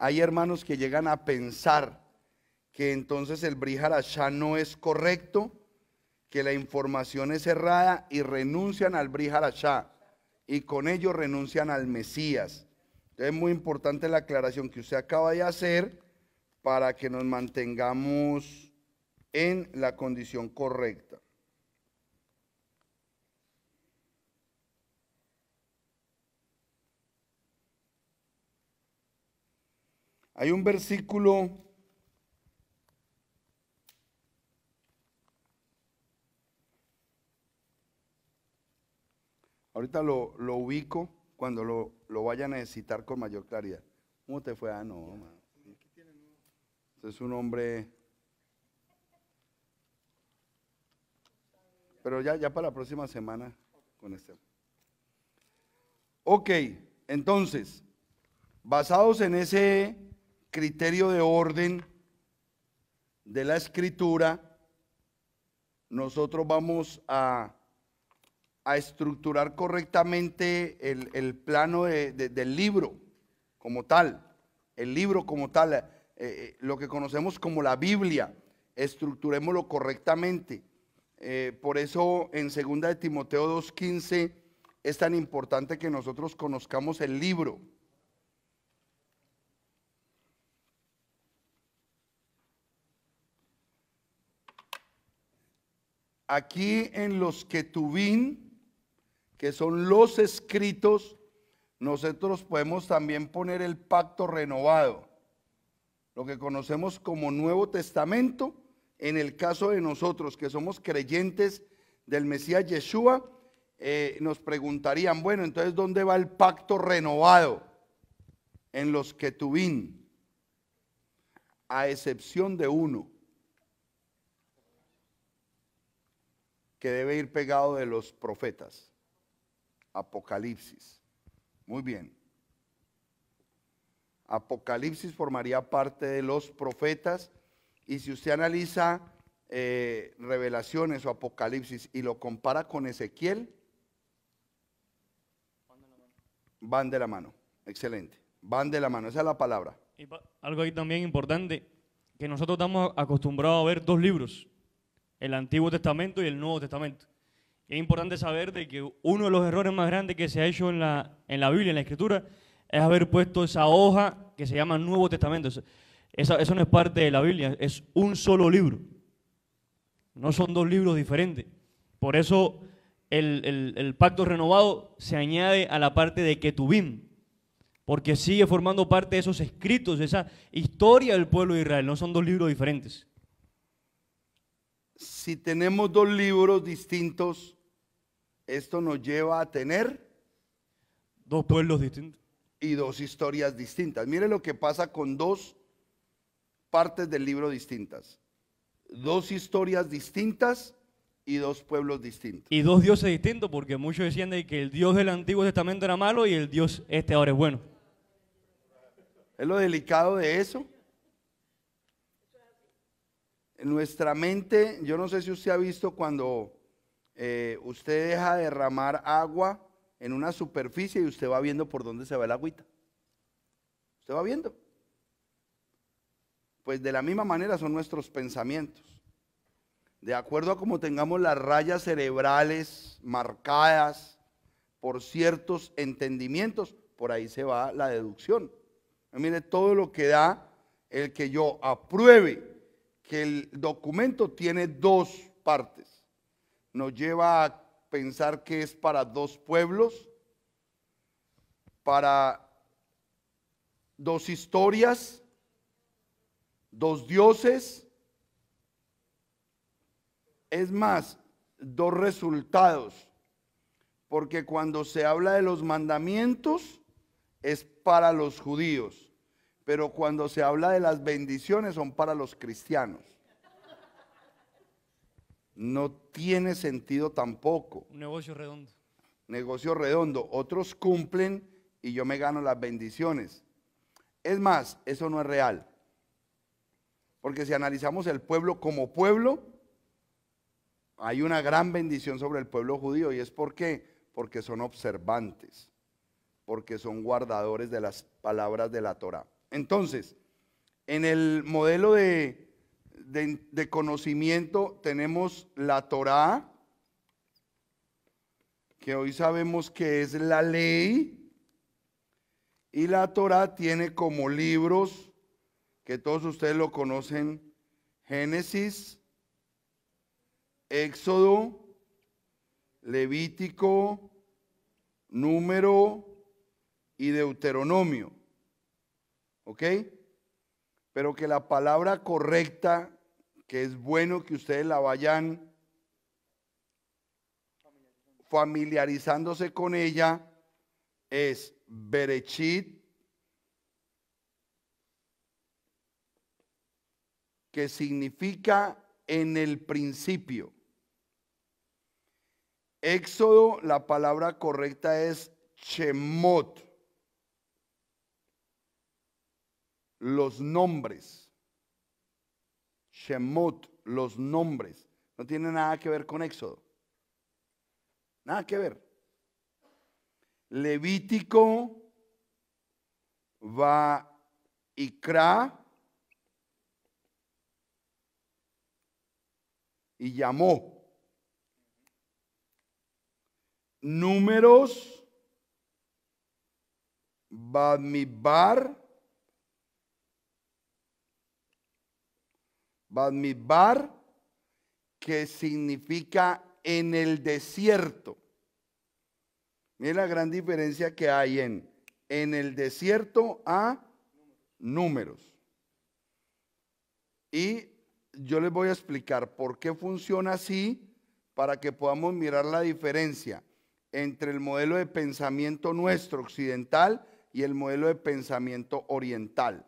Hay hermanos que llegan a pensar que entonces el Briharashá no es correcto, que la información es errada y renuncian al Briharashá y con ello renuncian al Mesías. Entonces es muy importante la aclaración que usted acaba de hacer para que nos mantengamos en la condición correcta. Hay un versículo Ahorita lo, lo, ubico cuando lo, lo, a necesitar con mayor claridad. ¿Cómo te fue? Ah, no. Man. Es un hombre. Pero ya, ya para la próxima semana con este. Ok, entonces, basados en ese criterio de orden de la escritura, nosotros vamos a, estructurar correctamente el, plano del libro como tal, el libro como tal, eh, eh, lo que conocemos como la Biblia, estructurémoslo correctamente. Eh, por eso en 2 de Timoteo 2.15 es tan importante que nosotros conozcamos el libro Aquí en los Ketubín, que son los escritos, nosotros podemos también poner el pacto renovado, lo que conocemos como Nuevo Testamento, en el caso de nosotros que somos creyentes del Mesías Yeshua, eh, nos preguntarían, bueno, entonces, ¿dónde va el pacto renovado? En los Ketubín, a excepción de uno, que debe ir pegado de los profetas. Apocalipsis. Muy bien. Apocalipsis formaría parte de los profetas y si usted analiza eh, revelaciones o apocalipsis y lo compara con Ezequiel, van de la mano. Excelente. Van de la mano, esa es la palabra. Y algo ahí también importante, que nosotros estamos acostumbrados a ver dos libros, el Antiguo Testamento y el Nuevo Testamento. es importante saber que uno de los errores más grandes que se ha hecho en la, en la Biblia, en la Escritura, es haber puesto esa hoja que se llama Nuevo Testamento. Eso, no es parte de la Biblia, es un solo libro. No son dos libros diferentes. Por eso el, pacto renovado se añade a la parte de Ketubim, porque sigue formando parte de esos escritos, de esa historia del pueblo de Israel. No son dos libros diferentes si tenemos dos libros distintos, esto nos lleva a tener dos pueblos distintos y dos historias distintas. Mire lo que pasa con dos partes del libro distintas. Dos historias distintas y dos pueblos distintos. Y dos dioses distintos, porque muchos decían que el Dios del Antiguo Testamento era malo y el Dios este ahora es bueno. Es lo delicado de eso, nuestra mente, yo no sé si usted ha visto cuando eh, usted deja derramar agua en una superficie y usted va viendo por dónde se va el agüita. Usted va viendo. Pues de la misma manera son nuestros pensamientos. De acuerdo a cómo tengamos las rayas cerebrales marcadas por ciertos entendimientos, por ahí se va la deducción. Mire todo lo que da el que yo apruebe que el documento tiene dos partes. Nos lleva a pensar que es para dos pueblos, para dos historias, dos dioses, es más, dos resultados, porque cuando se habla de los mandamientos es para los judíos pero cuando se habla de las bendiciones son para los cristianos. No tiene sentido tampoco. negocio redondo. Negocio redondo. Otros cumplen y yo me gano las bendiciones. Es más, eso no es real. Porque si analizamos el pueblo como pueblo, hay una gran bendición sobre el pueblo judío. ¿Y es por qué? Porque son observantes, porque son guardadores de las palabras de la Torah. Entonces, en el modelo de, conocimiento tenemos la Torá, que hoy sabemos que es la ley, y la Torá tiene como libros, que todos ustedes lo conocen, Génesis, Éxodo, Levítico, Número y Deuteronomio. ¿Ok? Pero que la palabra correcta, que es bueno que ustedes la vayan familiarizándose con ella, es berechit, que significa en el principio. Éxodo, la palabra correcta es chemot. los nombres. Shemot, los nombres. No tiene nada que ver con Éxodo. Nada que ver. Levítico, va y crá y llamó. Números, Badmibar, Badmidbar, que significa en el desierto. Mira la gran diferencia que hay en, en el desierto a números. Y yo les voy a explicar por qué funciona así para que podamos mirar la diferencia entre el modelo de pensamiento nuestro occidental y el modelo de pensamiento oriental.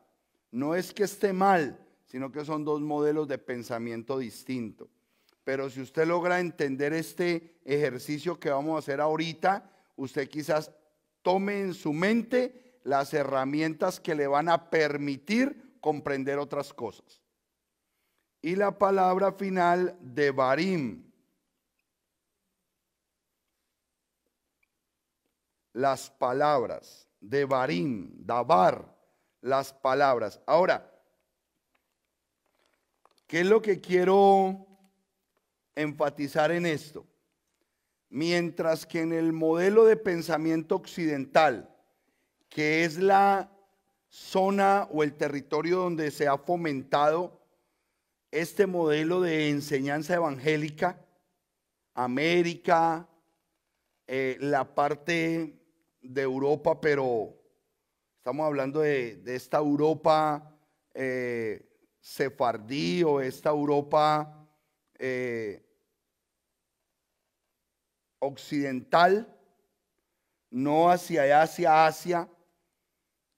No es que esté mal, sino que son dos modelos de pensamiento distinto. Pero si usted logra entender este ejercicio que vamos a hacer ahorita, usted quizás tome en su mente las herramientas que le van a permitir comprender otras cosas. Y la palabra final de Barim. Las palabras de Barim, Dabar, las palabras. Ahora, ¿Qué es lo que quiero enfatizar en esto? Mientras que en el modelo de pensamiento occidental, que es la zona o el territorio donde se ha fomentado este modelo de enseñanza evangélica, América, eh, la parte de Europa, pero estamos hablando de, esta Europa eh, sefardí o esta Europa eh, occidental, no hacia Asia,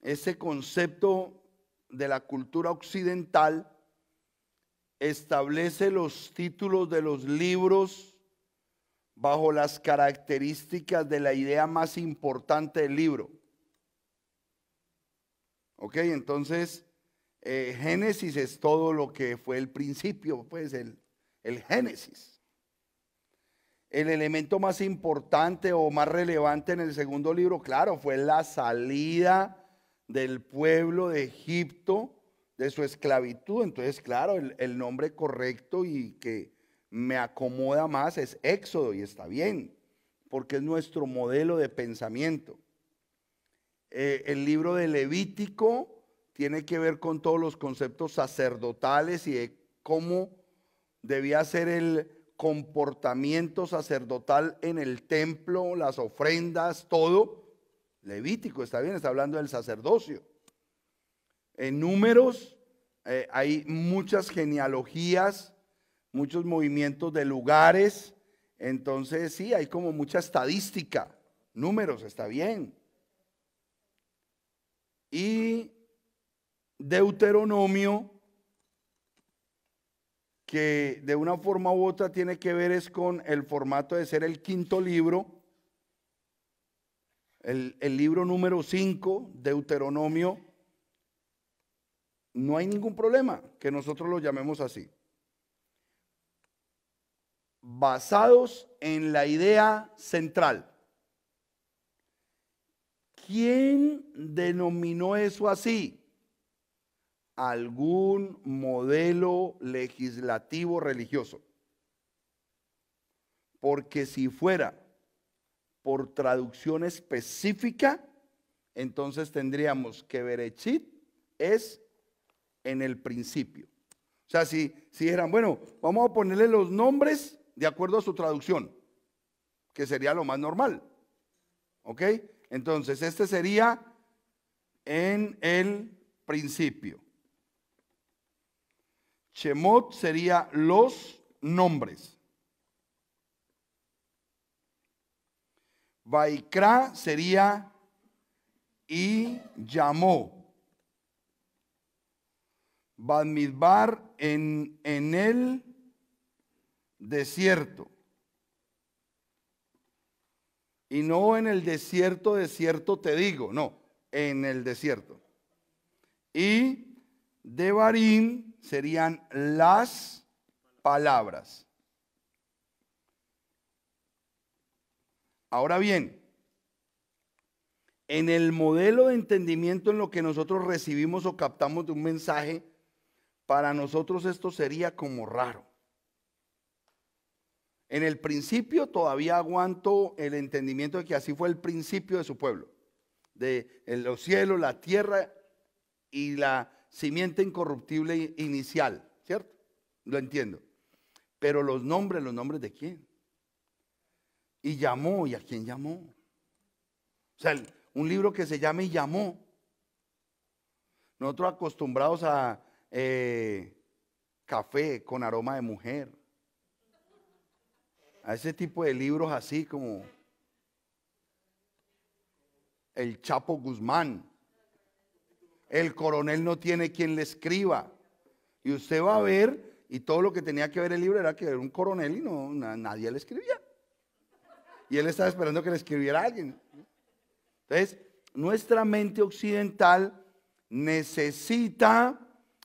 ese concepto de la cultura occidental establece los títulos de los libros bajo las características de la idea más importante del libro. ¿Ok? Entonces, eh, Génesis es todo lo que fue el principio, pues el, Génesis. El elemento más importante o más relevante en el segundo libro, claro, fue la salida del pueblo de Egipto de su esclavitud. Entonces, claro, el, nombre correcto y que me acomoda más es Éxodo y está bien, porque es nuestro modelo de pensamiento. Eh, el libro de Levítico tiene que ver con todos los conceptos sacerdotales y de cómo debía ser el comportamiento sacerdotal en el templo, las ofrendas, todo. Levítico, está bien, está hablando del sacerdocio. En números eh, hay muchas genealogías, muchos movimientos de lugares. Entonces, sí, hay como mucha estadística. Números, está bien. Y Deuteronomio, que de una forma u otra tiene que ver es con el formato de ser el quinto libro, el, libro número 5, Deuteronomio, no hay ningún problema que nosotros lo llamemos así. Basados en la idea central. ¿Quién denominó eso así? algún modelo legislativo religioso. Porque si fuera por traducción específica, entonces tendríamos que Berechit es en el principio. O sea, si, si eran bueno, vamos a ponerle los nombres de acuerdo a su traducción, que sería lo más normal. ¿Ok? Entonces, este sería en el principio. Chemot sería los nombres. Baikra sería y llamó. Badmidbar en, en el desierto. Y no en el desierto, desierto te digo, no, en el desierto. Y Devarim serían las palabras. Ahora bien, en el modelo de entendimiento en lo que nosotros recibimos o captamos de un mensaje, para nosotros esto sería como raro. En el principio todavía aguanto el entendimiento de que así fue el principio de su pueblo, de los cielos, la tierra y la simiente incorruptible inicial, ¿cierto? Lo entiendo. Pero los nombres, los nombres de quién. Y llamó, ¿y a quién llamó? O sea, un libro que se llama Y llamó. Nosotros acostumbrados a eh, café con aroma de mujer. A ese tipo de libros así como El Chapo Guzmán. El coronel no tiene quien le escriba. Y usted va a ver, y todo lo que tenía que ver el libro era que era un coronel y no, nadie le escribía. Y él estaba esperando que le escribiera alguien. Entonces, nuestra mente occidental necesita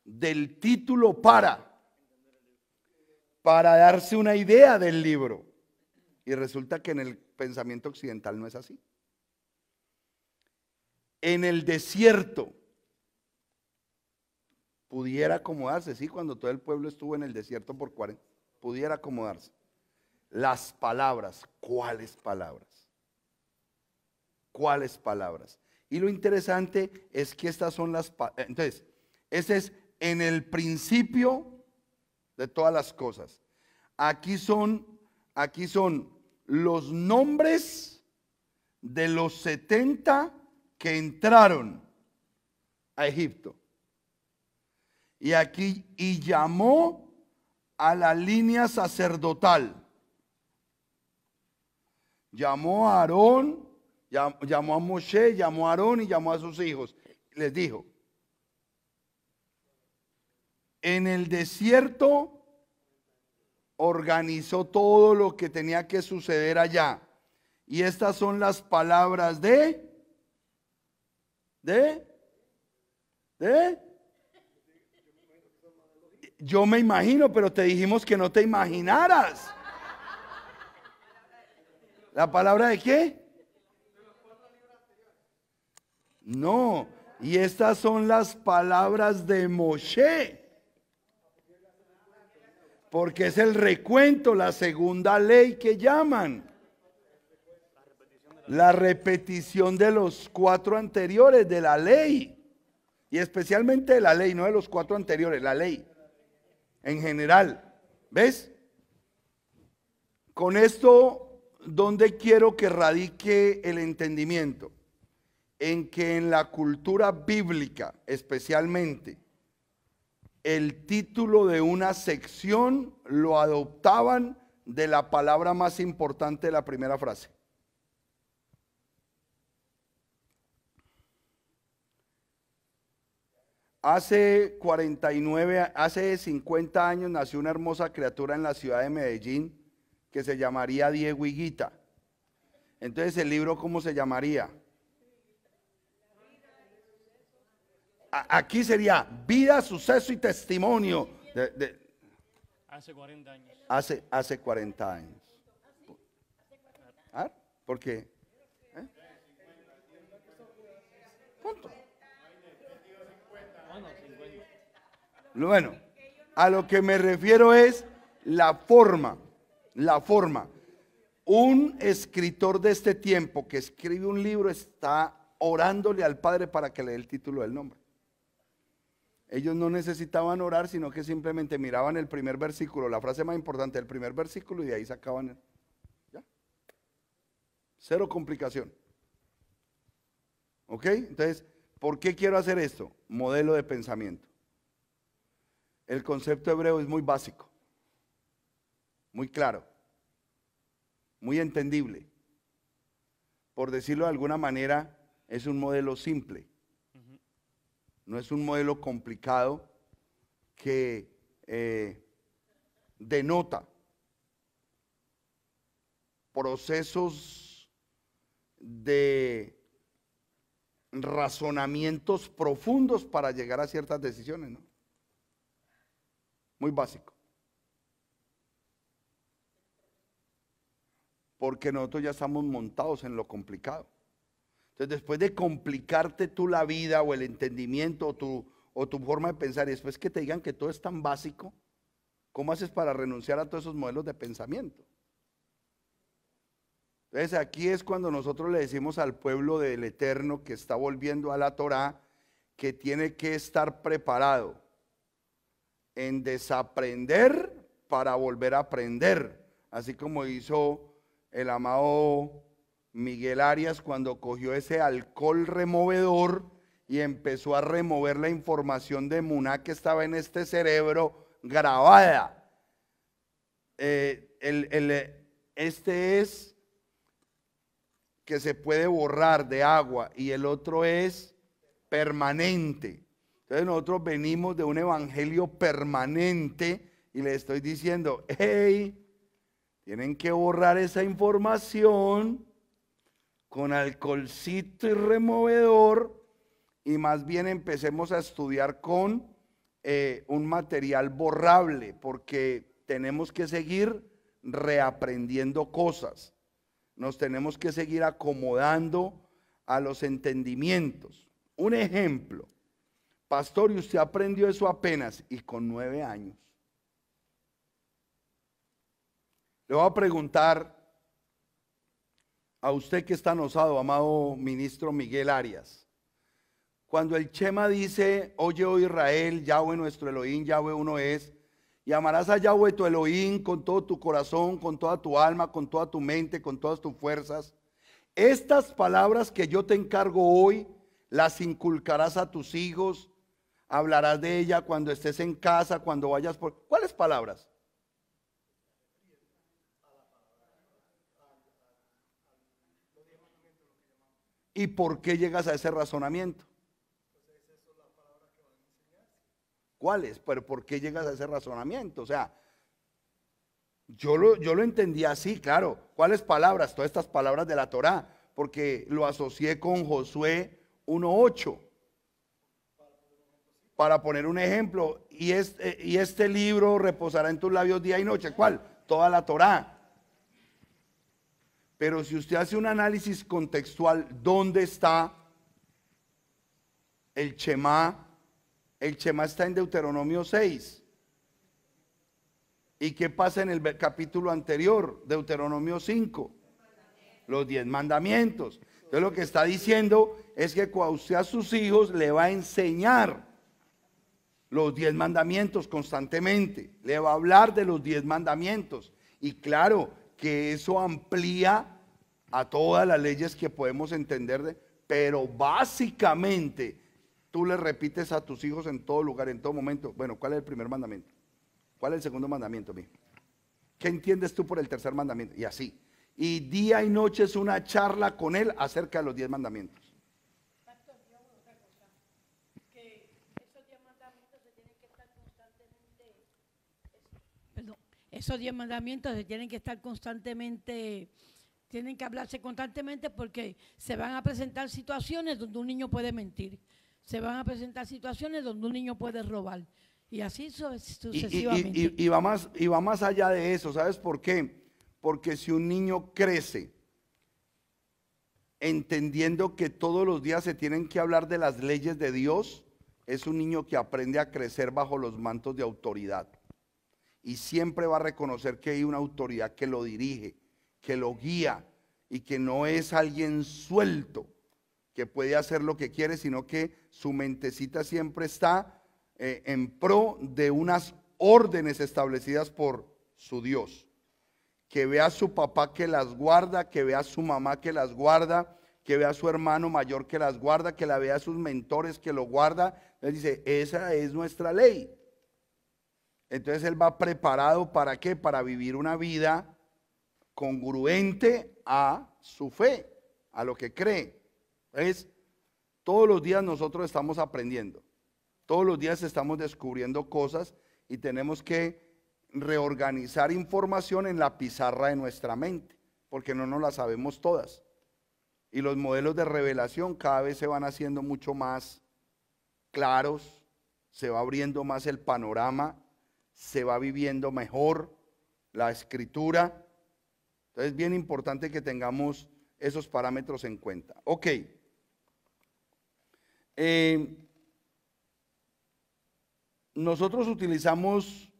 del título para, para darse una idea del libro. Y resulta que en el pensamiento occidental no es así. En el desierto, pudiera acomodarse, sí, cuando todo el pueblo estuvo en el desierto por 40, pudiera acomodarse. Las palabras, ¿cuáles palabras? ¿Cuáles palabras? Y lo interesante es que estas son las entonces, ese es en el principio de todas las cosas. Aquí son aquí son los nombres de los 70 que entraron a Egipto. Y aquí, y llamó a la línea sacerdotal. Llamó a Aarón, llamó a Moshe, llamó a Aarón y llamó a sus hijos. Les dijo, en el desierto organizó todo lo que tenía que suceder allá. Y estas son las palabras de, de, de yo me imagino, pero te dijimos que no te imaginaras. ¿La palabra de qué? No, y estas son las palabras de Moshe. Porque es el recuento, la segunda ley que llaman. La repetición de los cuatro anteriores de la ley. Y especialmente de la ley, no de los cuatro anteriores, la ley en general. ¿Ves? Con esto, ¿dónde quiero que radique el entendimiento? En que en la cultura bíblica especialmente, el título de una sección lo adoptaban de la palabra más importante de la primera frase. Hace 49, hace 50 años nació una hermosa criatura en la ciudad de Medellín que se llamaría Diego Entonces el libro, ¿cómo se llamaría? aquí sería vida, suceso y testimonio. hace 40 años. Hace, 40 años. ¿Ah? ¿Por qué? ¿Eh? Punto. Bueno, a lo que me refiero es la forma, la forma. Un escritor de este tiempo que escribe un libro está orándole al Padre para que le dé el título del nombre. Ellos no necesitaban orar, sino que simplemente miraban el primer versículo, la frase más importante del primer versículo, y de ahí sacaban. El, Cero complicación. ¿Ok? Entonces, ¿por qué quiero hacer esto? Modelo de pensamiento. El concepto hebreo es muy básico, muy claro, muy entendible. Por decirlo de alguna manera, es un modelo simple. No es un modelo complicado que eh, denota procesos de razonamientos profundos para llegar a ciertas decisiones. ¿no? Muy básico. Porque nosotros ya estamos montados en lo complicado. Entonces, después de complicarte tú la vida o el entendimiento o tu, o tu forma de pensar, y después que te digan que todo es tan básico, ¿cómo haces para renunciar a todos esos modelos de pensamiento? Entonces aquí es cuando nosotros le decimos al pueblo del Eterno que está volviendo a la Torá que tiene que estar preparado en desaprender para volver a aprender, así como hizo el amado Miguel Arias cuando cogió ese alcohol removedor y empezó a remover la información de Muná que estaba en este cerebro grabada. Eh, el, este es que se puede borrar de agua y el otro es permanente. Entonces nosotros venimos de un evangelio permanente y le estoy diciendo, hey, tienen que borrar esa información con alcoholcito y removedor y más bien empecemos a estudiar con eh, un material borrable porque tenemos que seguir reaprendiendo cosas, nos tenemos que seguir acomodando a los entendimientos. Un ejemplo, Pastor, y usted aprendió eso apenas y con nueve años. Le voy a preguntar a usted que está tan amado ministro Miguel Arias. Cuando el Chema dice, oye, oh Israel, Yahweh nuestro Elohim, Yahweh uno es, y amarás a Yahweh tu Elohim con todo tu corazón, con toda tu alma, con toda tu mente, con todas tus fuerzas, estas palabras que yo te encargo hoy, las inculcarás a tus hijos Hablarás de ella cuando estés en casa, cuando vayas por... ¿Cuáles palabras? ¿Y por qué llegas a ese razonamiento? ¿Cuáles? Pero ¿por qué llegas a ese razonamiento? O sea, yo lo, yo lo entendí así, claro. ¿Cuáles palabras? Todas estas palabras de la Torá, porque lo asocié con Josué 1.8 para poner un ejemplo, y este, y este libro reposará en tus labios día y noche. ¿Cuál? Toda la Torá. Pero si usted hace un análisis contextual, ¿dónde está el Chema? El Chema está en Deuteronomio 6. ¿Y qué pasa en el capítulo anterior? Deuteronomio 5. Los diez mandamientos. Entonces lo que está diciendo es que cuando usted a sus hijos le va a enseñar los diez mandamientos constantemente. Le va a hablar de los diez mandamientos. Y claro que eso amplía a todas las leyes que podemos entender, pero básicamente tú le repites a tus hijos en todo lugar, en todo momento. Bueno, ¿cuál es el primer mandamiento? ¿Cuál es el segundo mandamiento, mi? ¿Qué entiendes tú por el tercer mandamiento? Y así. Y día y noche es una charla con él acerca de los diez mandamientos. esos diez mandamientos se tienen que estar constantemente, tienen que hablarse constantemente porque se van a presentar situaciones donde un niño puede mentir, se van a presentar situaciones donde un niño puede robar. Y así sucesivamente. Y, va más, y va más allá de eso, ¿sabes por qué? Porque si un niño crece entendiendo que todos los días se tienen que hablar de las leyes de Dios, es un niño que aprende a crecer bajo los mantos de autoridad y siempre va a reconocer que hay una autoridad que lo dirige, que lo guía y que no es alguien suelto que puede hacer lo que quiere, sino que su mentecita siempre está eh, en pro de unas órdenes establecidas por su Dios. Que vea a su papá que las guarda, que vea a su mamá que las guarda, que vea a su hermano mayor que las guarda, que la vea a sus mentores que lo guarda. Él dice, esa es nuestra ley. Entonces él va preparado para qué? Para vivir una vida congruente a su fe, a lo que cree. Es todos los días nosotros estamos aprendiendo. Todos los días estamos descubriendo cosas y tenemos que reorganizar información en la pizarra de nuestra mente, porque no nos la sabemos todas. Y los modelos de revelación cada vez se van haciendo mucho más claros, se va abriendo más el panorama se va viviendo mejor la escritura. Entonces es bien importante que tengamos esos parámetros en cuenta. Ok. Eh, nosotros utilizamos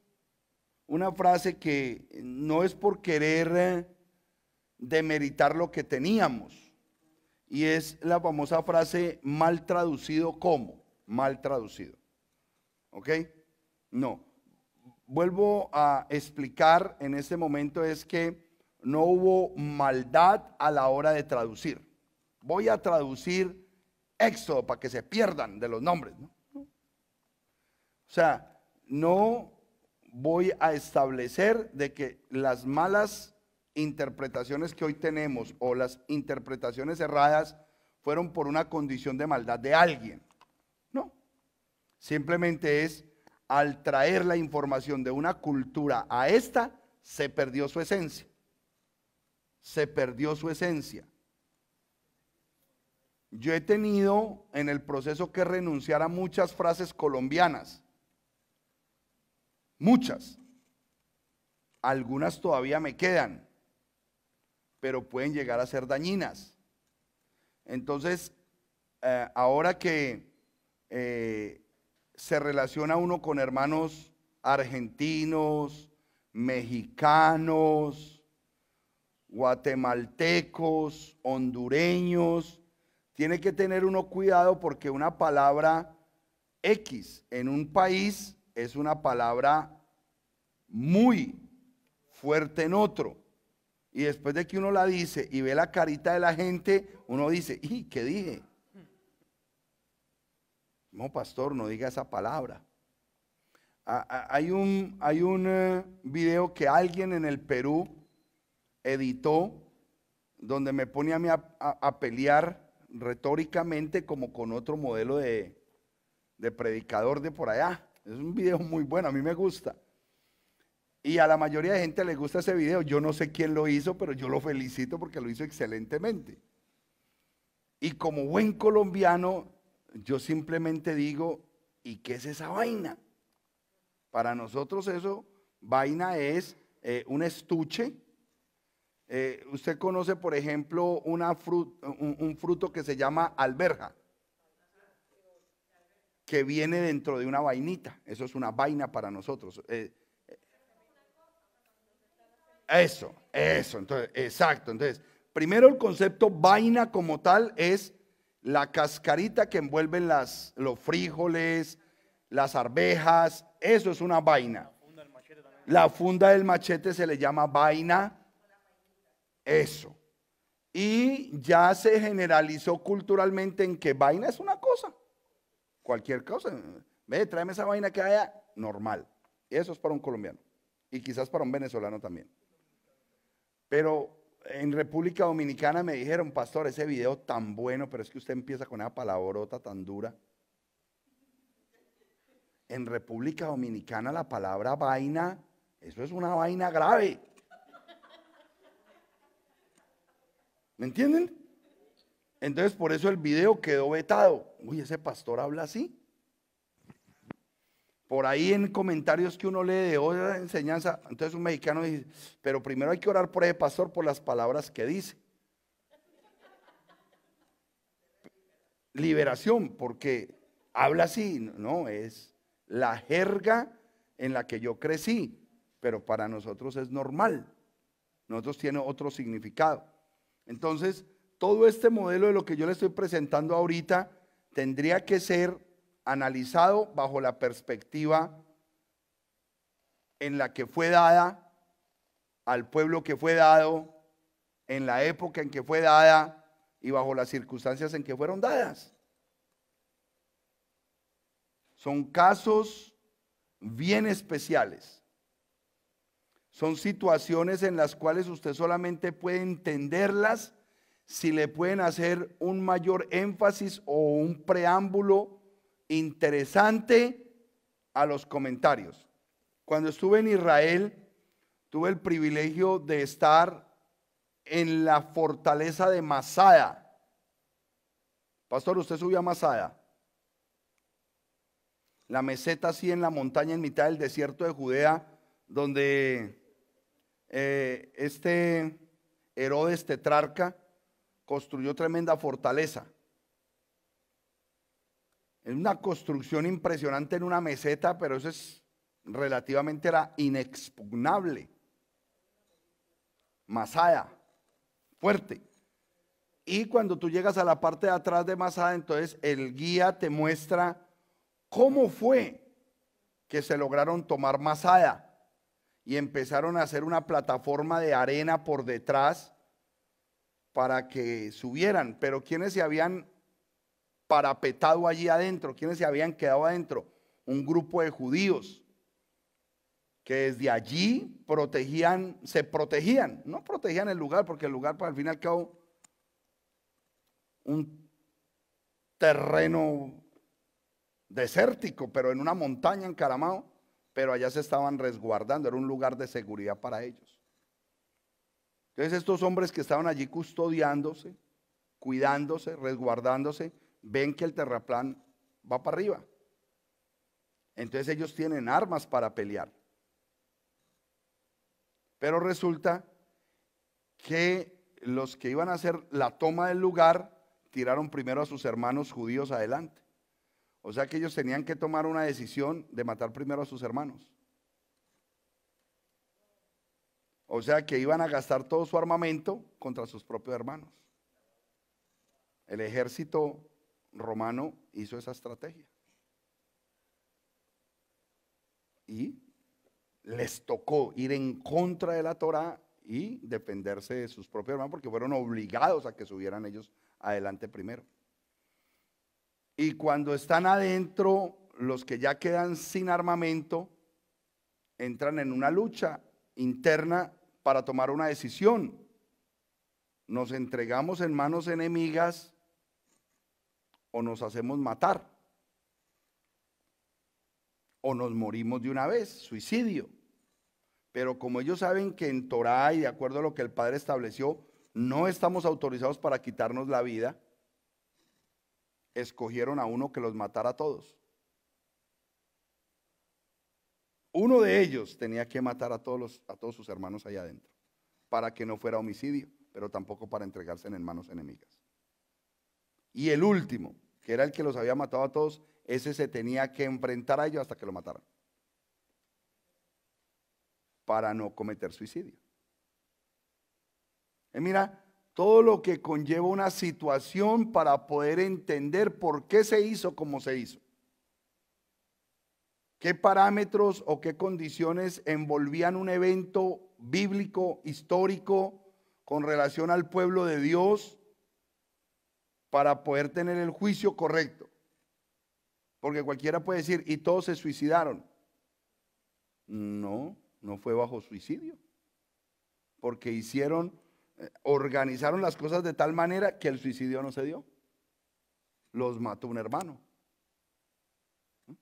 una frase que no es por querer eh, demeritar lo que teníamos. Y es la famosa frase mal traducido como, mal traducido. ¿Ok? No vuelvo a explicar en este momento es que no hubo maldad a la hora de traducir. Voy a traducir Éxodo para que se pierdan de los nombres. O sea, no voy a establecer de que las malas interpretaciones que hoy tenemos o las interpretaciones erradas fueron por una condición de maldad de alguien. No. Simplemente es al traer la información de una cultura a esta, se perdió su esencia. Se perdió su esencia. Yo he tenido en el proceso que renunciar a muchas frases colombianas. Muchas. Algunas todavía me quedan, pero pueden llegar a ser dañinas. Entonces, eh, ahora que eh, se relaciona uno con hermanos argentinos, mexicanos, guatemaltecos, hondureños. Tiene que tener uno cuidado porque una palabra X en un país es una palabra muy fuerte en otro. Y después de que uno la dice y ve la carita de la gente, uno dice, ¿y qué dije? No, pastor, no diga esa palabra. Hay un, hay un eh, video que alguien en el Perú editó donde me pone a mí a, pelear retóricamente como con otro modelo de, de predicador de por allá. Es un video muy bueno, a mí me gusta. Y a la mayoría de gente le gusta ese video. Yo no sé quién lo hizo, pero yo lo felicito porque lo hizo excelentemente. Y como buen colombiano, yo simplemente digo, ¿y qué es esa vaina? Para nosotros eso, vaina es eh, un estuche. Eh, usted conoce, por ejemplo, una un, fruto que se llama alberja, que viene dentro de una vainita. Eso es una vaina para nosotros. Eh, eso, eso, entonces, exacto. Entonces, primero el concepto vaina como tal es la cascarita que envuelven las, los frijoles, las arvejas, eso es una vaina. La funda del machete se le llama vaina. Eso. Y ya se generalizó culturalmente en que vaina es una cosa. Cualquier cosa. Ve, tráeme esa vaina que haya normal. Eso es para un colombiano. Y quizás para un venezolano también. Pero en República Dominicana me dijeron, pastor, ese video tan bueno, pero es que usted empieza con esa palabrota tan dura. En República Dominicana la palabra vaina, eso es una vaina grave. ¿Me entienden? Entonces por eso el video quedó vetado. Uy, ese pastor habla así por ahí en comentarios que uno lee de otra enseñanza, entonces un mexicano dice, pero primero hay que orar por ese pastor por las palabras que dice. Liberación, porque habla así, no, es la jerga en la que yo crecí, pero para nosotros es normal. Nosotros tiene otro significado. Entonces, todo este modelo de lo que yo le estoy presentando ahorita tendría que ser analizado bajo la perspectiva en la que fue dada, al pueblo que fue dado, en la época en que fue dada y bajo las circunstancias en que fueron dadas. Son casos bien especiales. Son situaciones en las cuales usted solamente puede entenderlas si le pueden hacer un mayor énfasis o un preámbulo interesante a los comentarios. Cuando estuve en Israel, tuve el privilegio de estar en la fortaleza de Masada. Pastor, usted subió a Masada. La meseta así en la montaña, en mitad del desierto de Judea, donde eh, este Herodes tetrarca construyó tremenda fortaleza. Es una construcción impresionante en una meseta, pero eso es relativamente era inexpugnable. Masada, fuerte. Y cuando tú llegas a la parte de atrás de Masada, entonces el guía te muestra cómo fue que se lograron tomar Masada y empezaron a hacer una plataforma de arena por detrás para que subieran. Pero quienes se habían parapetado allí adentro. ¿Quiénes se habían quedado adentro? Un grupo de judíos que desde allí protegían, se protegían, no protegían el lugar, porque el lugar para pues, al fin y al cabo un terreno desértico, pero en una montaña encaramado, pero allá se estaban resguardando, era un lugar de seguridad para ellos. Entonces estos hombres que estaban allí custodiándose, cuidándose, resguardándose, ven que el terraplán va para arriba. Entonces ellos tienen armas para pelear. Pero resulta que los que iban a hacer la toma del lugar tiraron primero a sus hermanos judíos adelante. O sea que ellos tenían que tomar una decisión de matar primero a sus hermanos. O sea que iban a gastar todo su armamento contra sus propios hermanos. El ejército romano hizo esa estrategia. Y les tocó ir en contra de la Torá y defenderse de sus propios hermanos porque fueron obligados a que subieran ellos adelante primero. Y cuando están adentro, los que ya quedan sin armamento entran en una lucha interna para tomar una decisión. Nos entregamos en manos enemigas o nos hacemos matar, o nos morimos de una vez, suicidio. Pero como ellos saben que en Torah y de acuerdo a lo que el Padre estableció, no estamos autorizados para quitarnos la vida, escogieron a uno que los matara a todos. Uno de ellos tenía que matar a todos, los, a todos sus hermanos allá adentro, para que no fuera homicidio, pero tampoco para entregarse en manos enemigas. Y el último, que era el que los había matado a todos, ese se tenía que enfrentar a ellos hasta que lo mataran. Para no cometer suicidio. Y mira, todo lo que conlleva una situación para poder entender por qué se hizo como se hizo. ¿Qué parámetros o qué condiciones envolvían un evento bíblico, histórico, con relación al pueblo de Dios? para poder tener el juicio correcto. Porque cualquiera puede decir, y todos se suicidaron. No, no fue bajo suicidio. Porque hicieron, eh, organizaron las cosas de tal manera que el suicidio no se dio. Los mató un hermano. ¿Mm?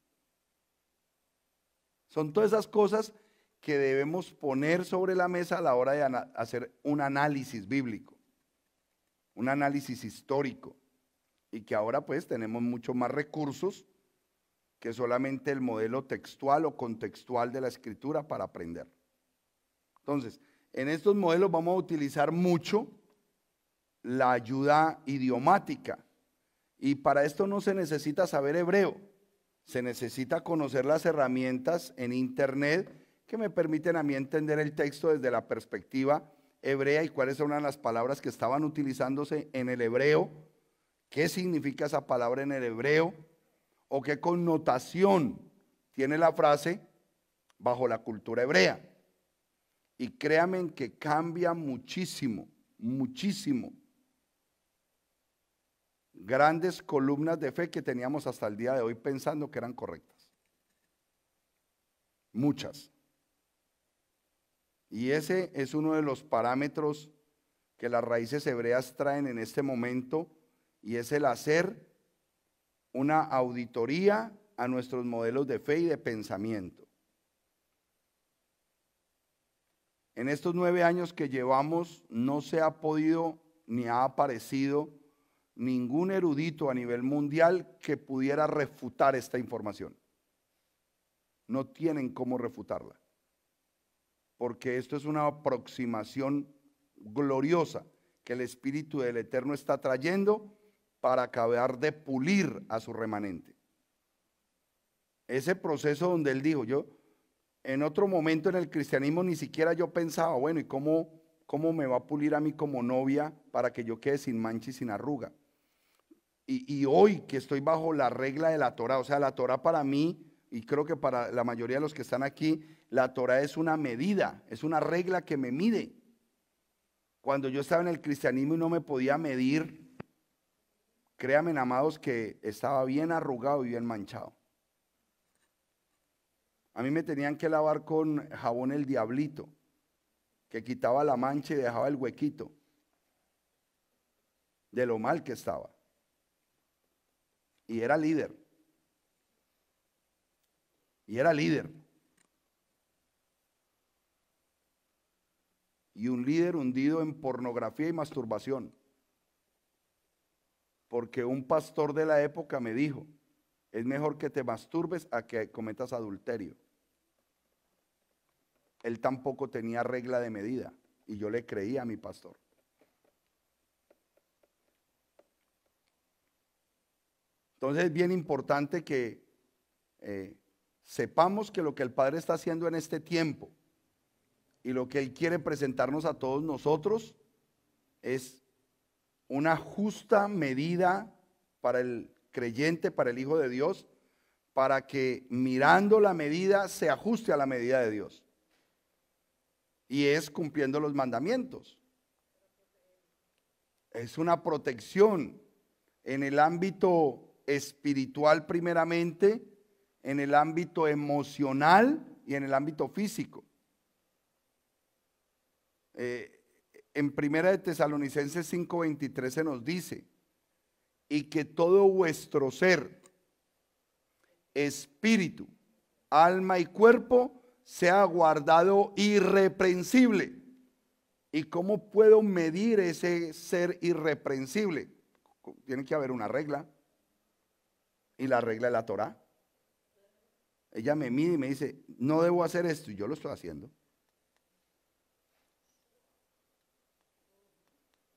Son todas esas cosas que debemos poner sobre la mesa a la hora de hacer un análisis bíblico un análisis histórico y que ahora pues tenemos mucho más recursos que solamente el modelo textual o contextual de la escritura para aprender. Entonces, en estos modelos vamos a utilizar mucho la ayuda idiomática y para esto no se necesita saber hebreo, se necesita conocer las herramientas en internet que me permiten a mí entender el texto desde la perspectiva hebrea y cuáles eran las palabras que estaban utilizándose en el hebreo, qué significa esa palabra en el hebreo o qué connotación tiene la frase bajo la cultura hebrea. Y créanme que cambia muchísimo, muchísimo. Grandes columnas de fe que teníamos hasta el día de hoy pensando que eran correctas. Muchas. Y ese es uno de los parámetros que las raíces hebreas traen en este momento y es el hacer una auditoría a nuestros modelos de fe y de pensamiento. En estos nueve años que llevamos no se ha podido ni ha aparecido ningún erudito a nivel mundial que pudiera refutar esta información. No tienen cómo refutarla porque esto es una aproximación gloriosa que el Espíritu del Eterno está trayendo para acabar de pulir a su remanente. Ese proceso donde él dijo, yo, en otro momento en el cristianismo ni siquiera yo pensaba, bueno, ¿y cómo, cómo me va a pulir a mí como novia para que yo quede sin mancha y sin arruga? Y, y hoy que estoy bajo la regla de la Torah, o sea, la Torah para mí y creo que para la mayoría de los que están aquí, la Torah es una medida, es una regla que me mide. Cuando yo estaba en el cristianismo y no me podía medir, créanme, amados, que estaba bien arrugado y bien manchado. A mí me tenían que lavar con jabón el diablito, que quitaba la mancha y dejaba el huequito de lo mal que estaba. Y era líder. Y era líder. Y un líder hundido en pornografía y masturbación. Porque un pastor de la época me dijo, es mejor que te masturbes a que cometas adulterio. Él tampoco tenía regla de medida y yo le creía a mi pastor. Entonces es bien importante que eh, sepamos que lo que el Padre está haciendo en este tiempo y lo que Él quiere presentarnos a todos nosotros es una justa medida para el creyente, para el Hijo de Dios, para que mirando la medida se ajuste a la medida de Dios. Y es cumpliendo los mandamientos. Es una protección en el ámbito espiritual primeramente, en el ámbito emocional y en el ámbito físico. Eh, en Primera de Tesalonicenses 5:23 se nos dice, y que todo vuestro ser, espíritu, alma y cuerpo sea guardado irreprensible. ¿Y cómo puedo medir ese ser irreprensible? Tiene que haber una regla. Y la regla es la Torah. Ella me mide y me dice, no debo hacer esto, y yo lo estoy haciendo.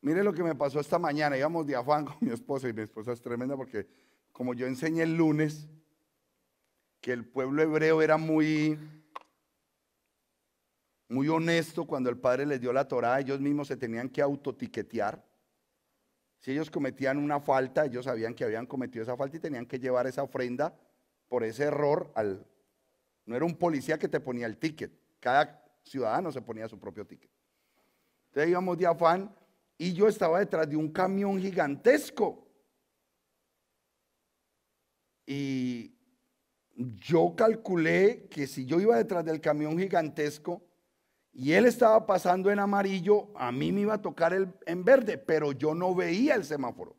Mire lo que me pasó esta mañana, íbamos de afán con mi esposa, y mi esposa es tremenda porque como yo enseñé el lunes, que el pueblo hebreo era muy muy honesto cuando el padre les dio la Torá, ellos mismos se tenían que autotiquetear. Si ellos cometían una falta, ellos sabían que habían cometido esa falta y tenían que llevar esa ofrenda por ese error al... No era un policía que te ponía el ticket, cada ciudadano se ponía su propio ticket. Entonces íbamos de afán y yo estaba detrás de un camión gigantesco. Y yo calculé que si yo iba detrás del camión gigantesco y él estaba pasando en amarillo, a mí me iba a tocar el, en verde, pero yo no veía el semáforo,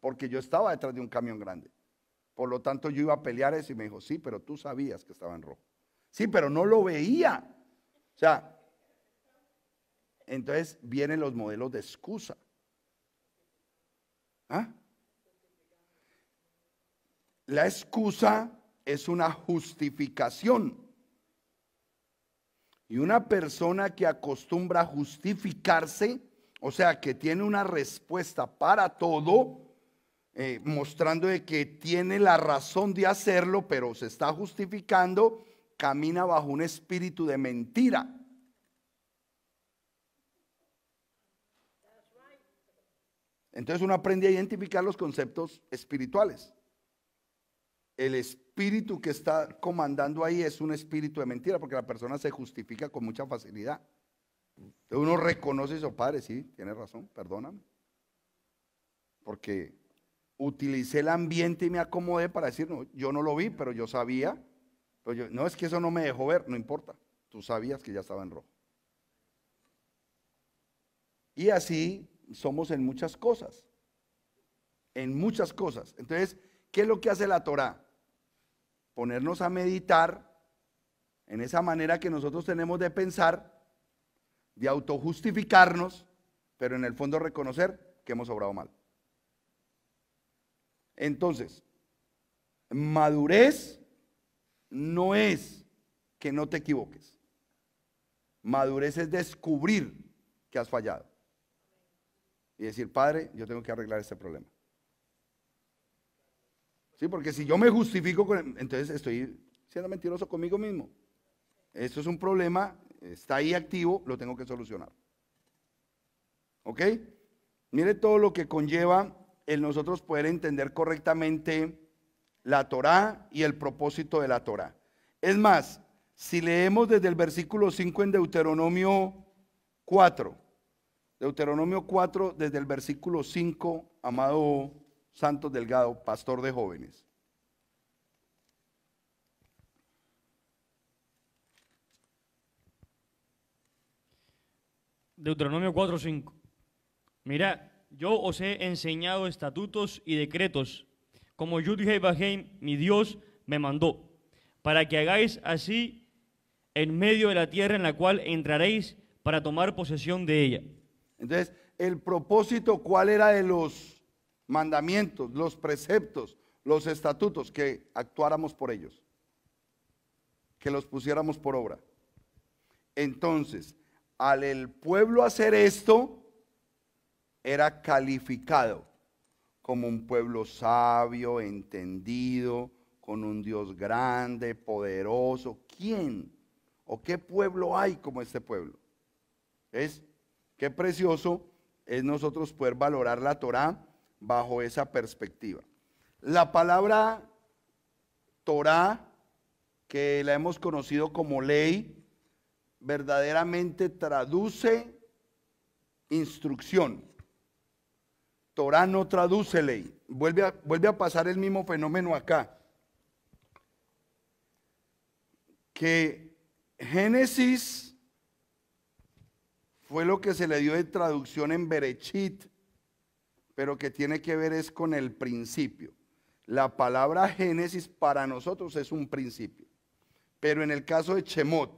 porque yo estaba detrás de un camión grande. Por lo tanto, yo iba a pelear eso y me dijo, sí, pero tú sabías que estaba en rojo. Sí, pero no lo veía. O sea, entonces vienen los modelos de excusa. ¿Ah? La excusa es una justificación. Y una persona que acostumbra a justificarse, o sea, que tiene una respuesta para todo, eh, mostrando de que tiene la razón de hacerlo, pero se está justificando, camina bajo un espíritu de mentira. Entonces uno aprende a identificar los conceptos espirituales. El espíritu que está comandando ahí es un espíritu de mentira, porque la persona se justifica con mucha facilidad. uno reconoce eso, oh, padre, sí, tiene razón, perdóname. Porque utilicé el ambiente y me acomodé para decir, no, yo no lo vi, pero yo sabía. Pero no, es que eso no me dejó ver, no importa. Tú sabías que ya estaba en rojo. Y así somos en muchas cosas. En muchas cosas. Entonces, ¿qué es lo que hace la Torah? Ponernos a meditar en esa manera que nosotros tenemos de pensar, de autojustificarnos, pero en el fondo reconocer que hemos obrado mal. Entonces, madurez no es que no te equivoques. Madurez es descubrir que has fallado. Y decir, Padre, yo tengo que arreglar este problema. Sí, porque si yo me justifico, con, entonces estoy siendo mentiroso conmigo mismo. Esto es un problema, está ahí activo, lo tengo que solucionar. ¿Ok? Mire todo lo que conlleva el nosotros poder entender correctamente la Torá y el propósito de la Torá. Es más, si leemos desde el versículo 5 en Deuteronomio 4, Deuteronomio 4 desde el versículo 5, amado Santos Delgado, pastor de jóvenes. Deuteronomio 4, 5. Mira, yo os he enseñado estatutos y decretos, como yo dije, mi Dios me mandó, para que hagáis así en medio de la tierra en la cual entraréis para tomar posesión de ella. Entonces, el propósito, ¿cuál era de los mandamientos, los preceptos, los estatutos? Que actuáramos por ellos, que los pusiéramos por obra. Entonces, al el pueblo hacer esto, era calificado como un pueblo sabio, entendido, con un Dios grande, poderoso. ¿Quién o qué pueblo hay como este pueblo? Es qué precioso es nosotros poder valorar la Torá bajo esa perspectiva. La palabra Torá que la hemos conocido como ley verdaderamente traduce instrucción. Torah no traduce ley. Vuelve a, vuelve a pasar el mismo fenómeno acá. Que Génesis fue lo que se le dio de traducción en Berechit, pero que tiene que ver es con el principio. La palabra Génesis para nosotros es un principio. Pero en el caso de Chemot,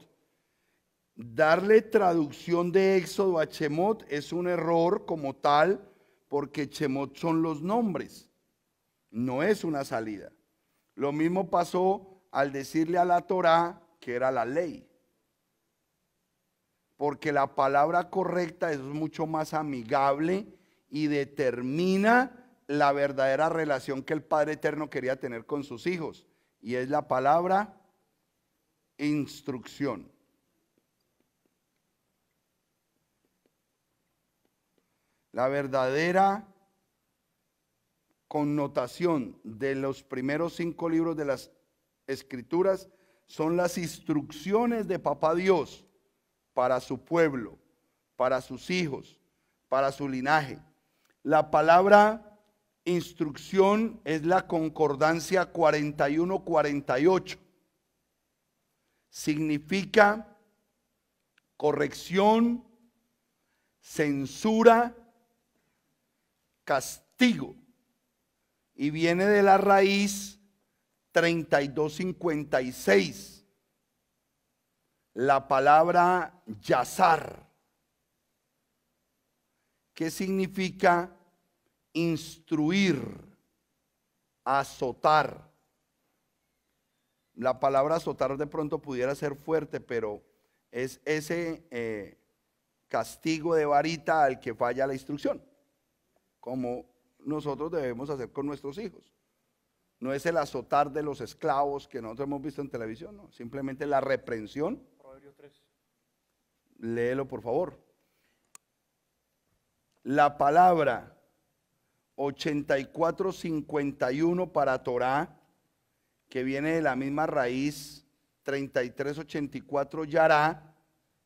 darle traducción de Éxodo a Chemot es un error como tal porque Chemot son los nombres, no es una salida. Lo mismo pasó al decirle a la Torá que era la ley, porque la palabra correcta es mucho más amigable y determina la verdadera relación que el Padre Eterno quería tener con sus hijos, y es la palabra instrucción. La verdadera connotación de los primeros cinco libros de las escrituras son las instrucciones de Papá Dios para su pueblo, para sus hijos, para su linaje. La palabra instrucción es la concordancia 41-48. Significa corrección, censura, castigo. Y viene de la raíz 3256. La palabra yazar, que significa instruir, azotar. La palabra azotar de pronto pudiera ser fuerte, pero es ese eh, castigo de varita al que falla la instrucción como nosotros debemos hacer con nuestros hijos. No es el azotar de los esclavos que nosotros hemos visto en televisión, no, simplemente la reprensión. 3. Léelo, por favor. La palabra 8451 para Torah que viene de la misma raíz 3384 Yará,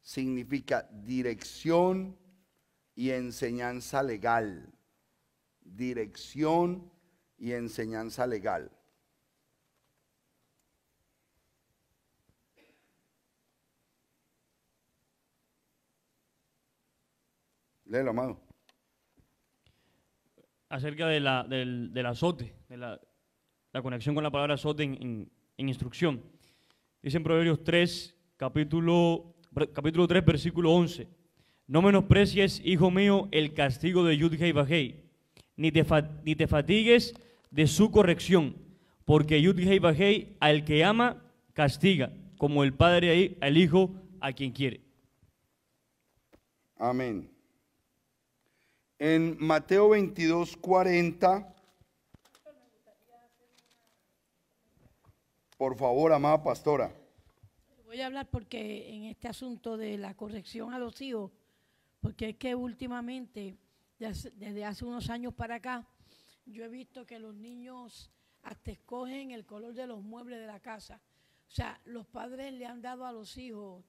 significa dirección y enseñanza legal dirección y enseñanza legal. Léelo, amado. Acerca de la, del, azote, de la, conexión con la palabra azote en, instrucción. Dice en Proverbios 3, capítulo, capítulo 3, versículo 11. No menosprecies, hijo mío, el castigo de Yudgei Bajei, ni te, fatigues de su corrección, porque Yudhei Bajei al que ama castiga, como el Padre al Hijo a quien quiere. Amén. En Mateo 22, 40, por favor, amada pastora. Voy a hablar porque en este asunto de la corrección a los hijos, porque es que últimamente desde hace unos años para acá, yo he visto que los niños hasta escogen el color de los muebles de la casa. O sea, los padres le han dado a los hijos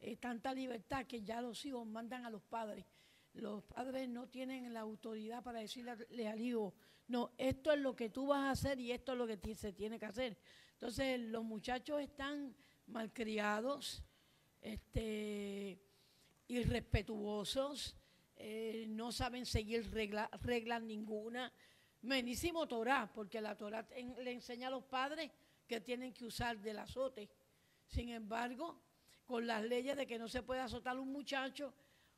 eh, tanta libertad que ya los hijos mandan a los padres. Los padres no tienen la autoridad para decirle al hijo, no, esto es lo que tú vas a hacer y esto es lo que se tiene que hacer. Entonces, los muchachos están malcriados, este, irrespetuosos, eh, no saben seguir regla, reglas ninguna. Menísimo Torah, porque la Torah le enseña a los padres que tienen que usar del azote. Sin embargo, con las leyes de que no se puede azotar un muchacho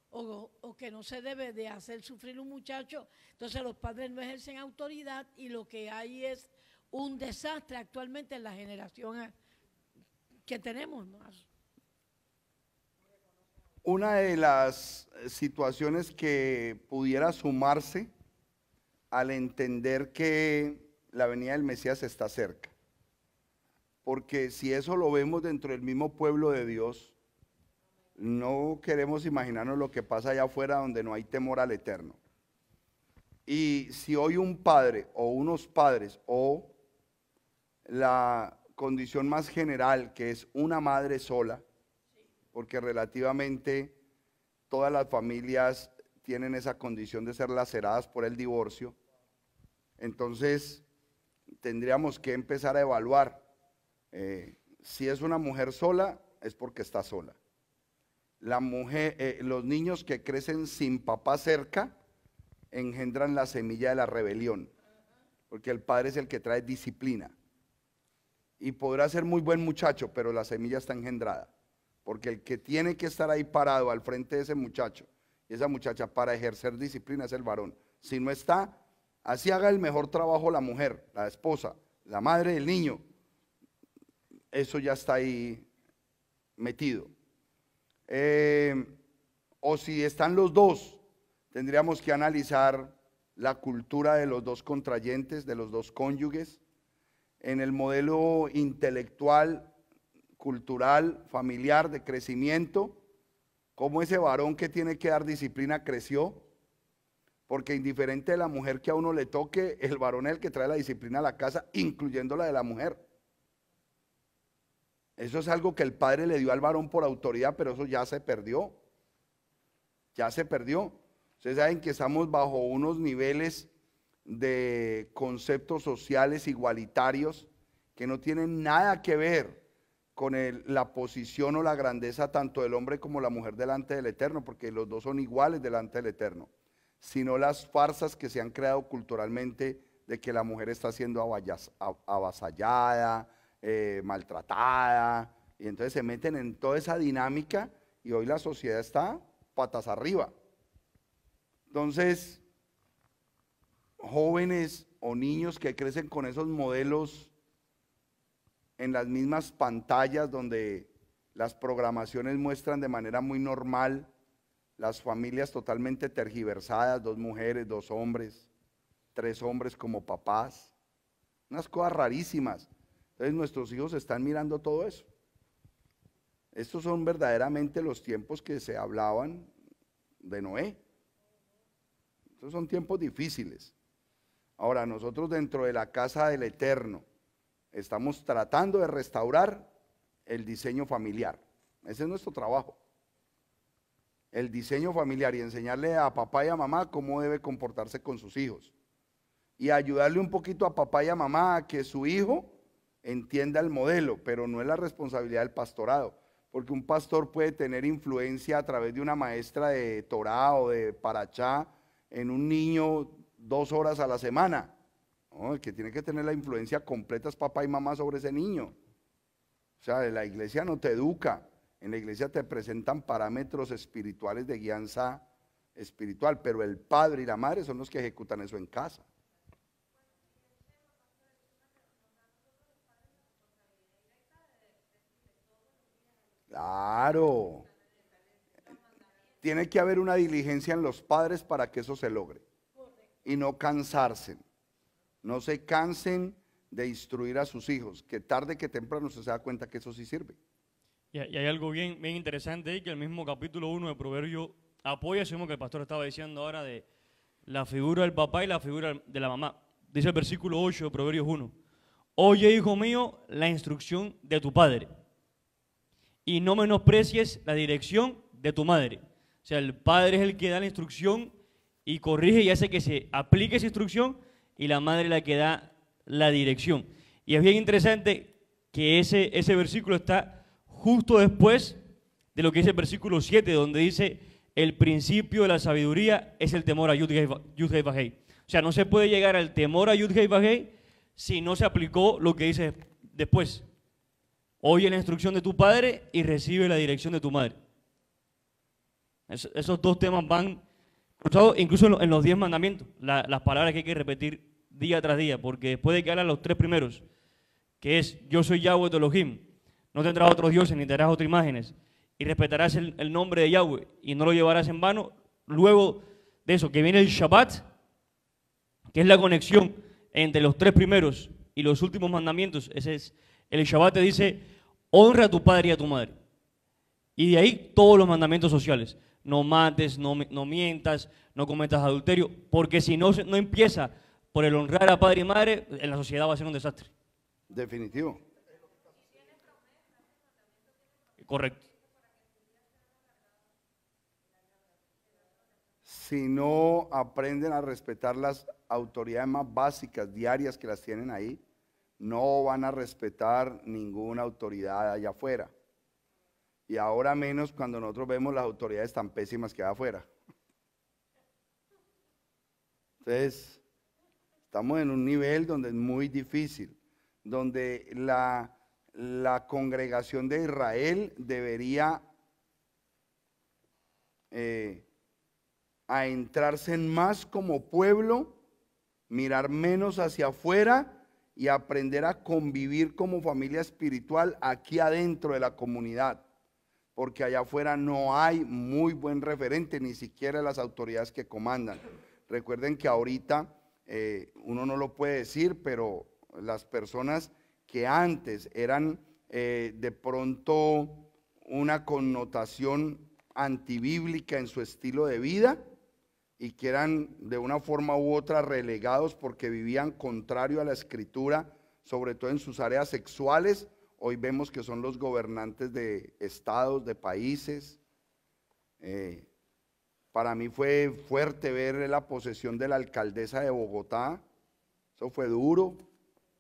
o, que no se debe de hacer sufrir un muchacho, entonces los padres no ejercen autoridad y lo que hay es un desastre actualmente en la generación que tenemos. ¿no? Una de las eh, situaciones que pudiera sumarse al entender que la venida del Mesías está cerca. Porque si eso lo vemos dentro del mismo pueblo de Dios, no queremos imaginarnos lo que pasa allá afuera donde no hay temor al eterno. Y si hoy un padre o unos padres o la condición más general que es una madre sola, porque relativamente todas las familias tienen esa condición de ser laceradas por el divorcio. Entonces, tendríamos que empezar a evaluar. Eh, si es una mujer sola, es porque está sola. La mujer, eh, los niños que crecen sin papá cerca engendran la semilla de la rebelión, porque el padre es el que trae disciplina. Y podrá ser muy buen muchacho, pero la semilla está engendrada. Porque el que tiene que estar ahí parado al frente de ese muchacho y esa muchacha para ejercer disciplina es el varón. Si no está, así haga el mejor trabajo la mujer, la esposa, la madre el niño. Eso ya está ahí metido. Eh, o si están los dos, tendríamos que analizar la cultura de los dos contrayentes, de los dos cónyuges. En el modelo intelectual cultural, familiar, de crecimiento, Como ese varón que tiene que dar disciplina creció, porque indiferente de la mujer que a uno le toque, el varón es el que trae la disciplina a la casa, incluyendo la de la mujer. Eso es algo que el padre le dio al varón por autoridad, pero eso ya se perdió. Ya se perdió. Ustedes saben que estamos bajo unos niveles de conceptos sociales igualitarios que no tienen nada que ver con la posición o la grandeza tanto del hombre como la mujer delante del Eterno, porque los dos son iguales delante del Eterno, sino las farsas que se han creado culturalmente de que la mujer está siendo avasallada, eh, maltratada, y entonces se meten en toda esa dinámica y hoy la sociedad está patas arriba. Entonces, jóvenes o niños que crecen con esos modelos en las mismas pantallas donde las programaciones muestran de manera muy normal las familias totalmente tergiversadas, dos mujeres, dos hombres, tres hombres como papás, unas cosas rarísimas. Entonces nuestros hijos están mirando todo eso. Estos son verdaderamente los tiempos que se hablaban de Noé. Estos son tiempos difíciles. Ahora, nosotros dentro de la casa del Eterno, Estamos tratando de restaurar el diseño familiar. Ese es nuestro trabajo. El diseño familiar y enseñarle a papá y a mamá cómo debe comportarse con sus hijos. Y ayudarle un poquito a papá y a mamá a que su hijo entienda el modelo, pero no es la responsabilidad del pastorado, porque un pastor puede tener influencia a través de una maestra de Torah o de Parachá en un niño dos horas a la semana, el que tiene que tener la influencia completa es papá y mamá sobre ese niño. O sea, la iglesia no te educa, en la iglesia te presentan parámetros espirituales de guianza espiritual, pero el padre y la madre son los que ejecutan eso en casa. Claro. Tiene que haber una diligencia en los padres para que eso se logre y no cansarse. No se cansen de instruir a sus hijos, que tarde que temprano se se da cuenta que eso sí sirve. Y, hay algo bien, bien interesante ahí, que el mismo capítulo 1 de Proverbio apoya eso que el pastor estaba diciendo ahora de la figura del papá y la figura de la mamá. Dice el versículo 8 de Proverbios 1. Oye, hijo mío, la instrucción de tu padre y no menosprecies la dirección de tu madre. O sea, el padre es el que da la instrucción y corrige y hace que se aplique esa instrucción, y la madre la que da la dirección. Y es bien interesante que ese, ese versículo está justo después de lo que dice el versículo 7, donde dice, el principio de la sabiduría es el temor a yud O sea, no se puede llegar al temor a yud si no se aplicó lo que dice después. Oye la instrucción de tu padre y recibe la dirección de tu madre. esos dos temas van incluso en, los diez mandamientos, las palabras que hay que repetir día tras día, porque después de que hablan los tres primeros, que es yo soy Yahweh tu Elohim, no tendrás otros dioses ni tendrás otras imágenes, y respetarás el, nombre de Yahweh y no lo llevarás en vano, luego de eso, que viene el Shabbat, que es la conexión entre los tres primeros y los últimos mandamientos, ese es, el Shabbat te dice, honra a tu padre y a tu madre. Y de ahí todos los mandamientos sociales no mates, no, mientas, no cometas adulterio, porque si no, no empieza por el honrar a padre y madre, en la sociedad va a ser un desastre. Definitivo. Correcto. Si no aprenden a respetar las autoridades más básicas, diarias que las tienen ahí, no van a respetar ninguna autoridad allá afuera. Y ahora menos cuando nosotros vemos las autoridades tan pésimas que hay afuera. Entonces, estamos en un nivel donde es muy difícil, donde la, congregación de Israel debería eh, a entrarse en más como pueblo, mirar menos hacia afuera y aprender a convivir como familia espiritual aquí adentro de la comunidad porque allá afuera no hay muy buen referente, ni siquiera las autoridades que comandan. Recuerden que ahorita eh, uno no lo puede decir, pero las personas que antes eran eh, de pronto una connotación antibíblica en su estilo de vida y que eran de una forma u otra relegados porque vivían contrario a la escritura, sobre todo en sus áreas sexuales, hoy vemos que son los gobernantes de estados, de países. Eh, para mí fue fuerte ver la posesión de la alcaldesa de Bogotá. Eso fue duro,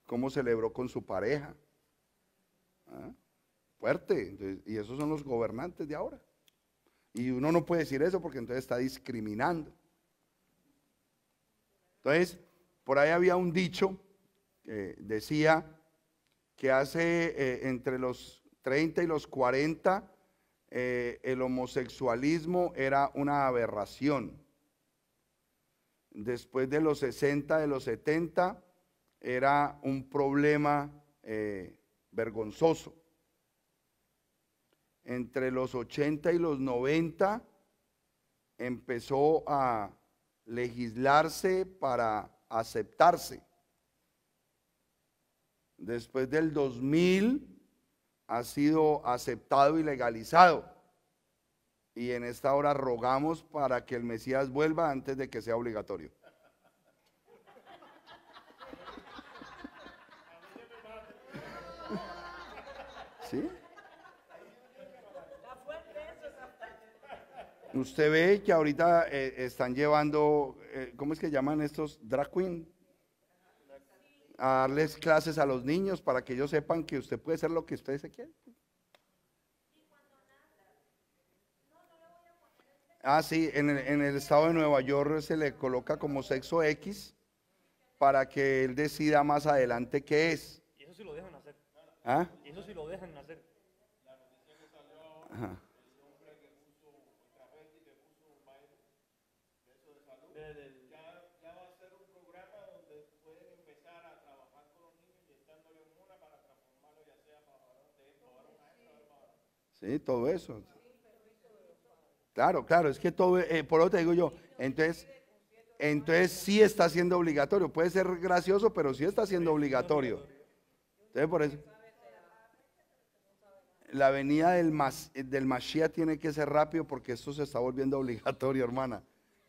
cómo celebró con su pareja. Ah, fuerte. y esos son los gobernantes de ahora. Y uno no puede decir eso porque entonces está discriminando. Entonces, por ahí había un dicho que decía, que hace eh, entre los 30 y los 40 eh, el homosexualismo era una aberración. Después de los 60, de los 70, era un problema eh, vergonzoso. Entre los 80 y los 90 empezó a legislarse para aceptarse después del 2000 ha sido aceptado y legalizado. Y en esta hora rogamos para que el Mesías vuelva antes de que sea obligatorio. ¿Sí? Usted ve que ahorita eh, están llevando, eh, ¿cómo es que llaman estos? Drag queen a darles clases a los niños para que ellos sepan que usted puede ser lo que usted se quiere. Ah, sí, en el, en el, estado de Nueva York se le coloca como sexo X para que él decida más adelante qué es. Y eso sí lo dejan hacer. ¿Ah? eso sí lo dejan hacer. que Ajá. todo eso. Claro, claro, es que todo, eh, por que te digo yo, entonces, entonces sí está siendo obligatorio. Puede ser gracioso, pero sí está siendo obligatorio. Entonces por eso. La venida del, del Mashiach tiene que ser rápido porque esto se está volviendo obligatorio, hermana.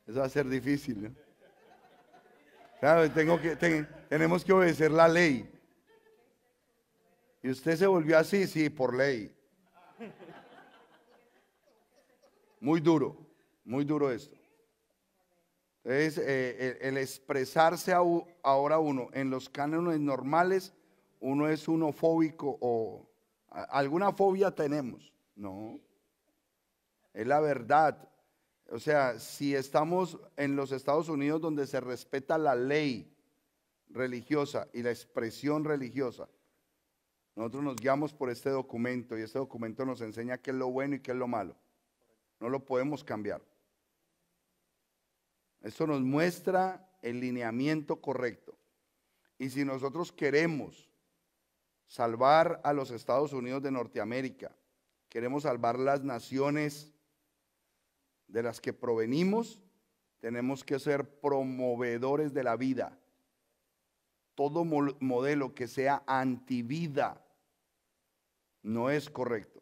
Eso va a ser difícil. Claro, tengo que, tenemos que obedecer la ley. Y usted se volvió así, sí, por ley. Muy duro, muy duro esto. Entonces, eh, el, expresarse ahora uno en los cánones normales, uno es uno fóbico o alguna fobia tenemos. No, es la verdad. O sea, si estamos en los Estados Unidos donde se respeta la ley religiosa y la expresión religiosa, nosotros nos guiamos por este documento y este documento nos enseña qué es lo bueno y qué es lo malo. No lo podemos cambiar. Esto nos muestra el lineamiento correcto. Y si nosotros queremos salvar a los Estados Unidos de Norteamérica, queremos salvar las naciones de las que provenimos, tenemos que ser promovedores de la vida. Todo modelo que sea antivida no es correcto.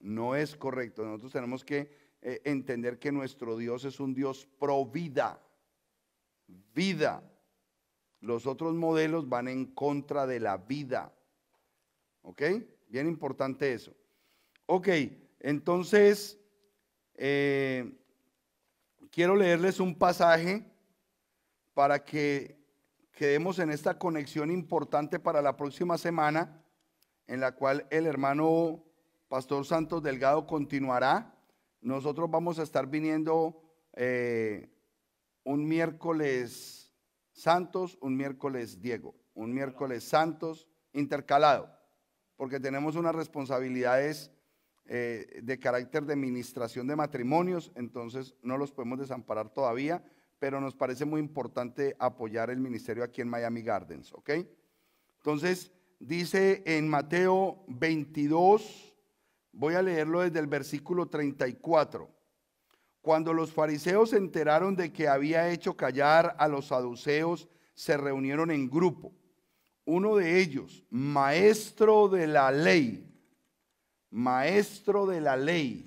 No es correcto. Nosotros tenemos que eh, entender que nuestro Dios es un Dios pro vida, vida. Los otros modelos van en contra de la vida. ¿Ok? Bien importante eso. Ok, entonces, eh, quiero leerles un pasaje para que quedemos en esta conexión importante para la próxima semana, en la cual el hermano Pastor Santos Delgado continuará nosotros vamos a estar viniendo eh, un miércoles Santos, un miércoles Diego, un miércoles Santos intercalado, porque tenemos unas responsabilidades eh, de carácter de administración de matrimonios, entonces no los podemos desamparar todavía, pero nos parece muy importante apoyar el ministerio aquí en Miami Gardens, ¿ok? Entonces, dice en Mateo 22, Voy a leerlo desde el versículo 34. Cuando los fariseos se enteraron de que había hecho callar a los saduceos, se reunieron en grupo. Uno de ellos, maestro de la ley, maestro de la ley.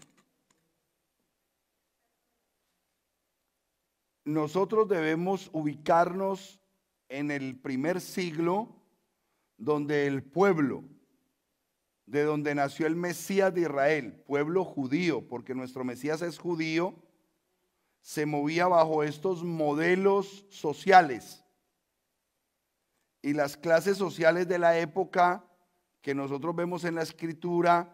Nosotros debemos ubicarnos en el primer siglo donde el pueblo de donde nació el Mesías de Israel, pueblo judío, porque nuestro Mesías es judío, se movía bajo estos modelos sociales. Y las clases sociales de la época que nosotros vemos en la escritura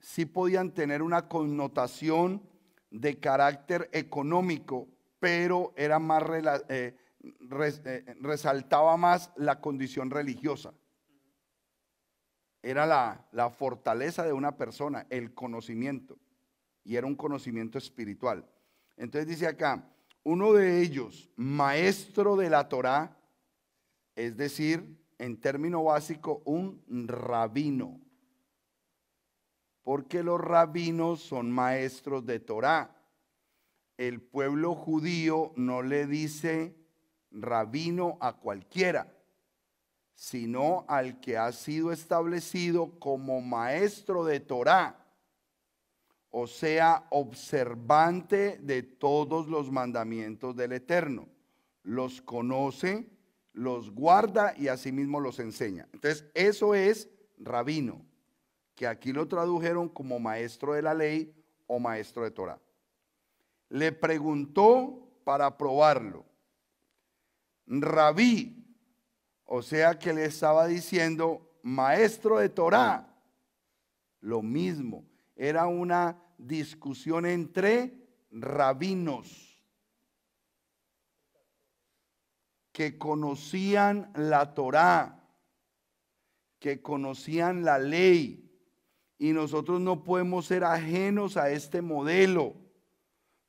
sí podían tener una connotación de carácter económico, pero era más eh, eh, resaltaba más la condición religiosa era la, la fortaleza de una persona, el conocimiento. Y era un conocimiento espiritual. Entonces dice acá, uno de ellos, maestro de la Torá, es decir, en término básico, un rabino. Porque los rabinos son maestros de Torá. El pueblo judío no le dice rabino a cualquiera sino al que ha sido establecido como maestro de Torá, o sea, observante de todos los mandamientos del Eterno. Los conoce, los guarda y asimismo los enseña. Entonces, eso es rabino, que aquí lo tradujeron como maestro de la ley o maestro de Torá. Le preguntó para probarlo, rabí, o sea que le estaba diciendo, maestro de Torá, lo mismo. Era una discusión entre rabinos que conocían la Torá, que conocían la ley. Y nosotros no podemos ser ajenos a este modelo,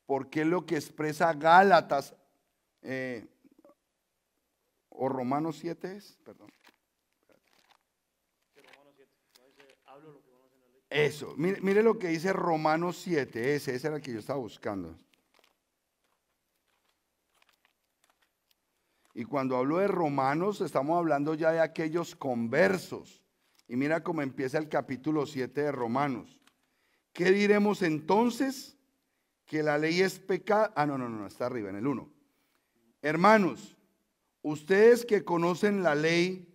porque es lo que expresa Gálatas eh, o Romanos 7 es, perdón. Eso, mire, lo que dice Romanos 7, ese, ese era el que yo estaba buscando. Y cuando hablo de Romanos, estamos hablando ya de aquellos conversos. Y mira cómo empieza el capítulo 7 de Romanos. ¿Qué diremos entonces? Que la ley es pecado. Ah, no, no, no, está arriba, en el 1. Hermanos, Ustedes que conocen la ley,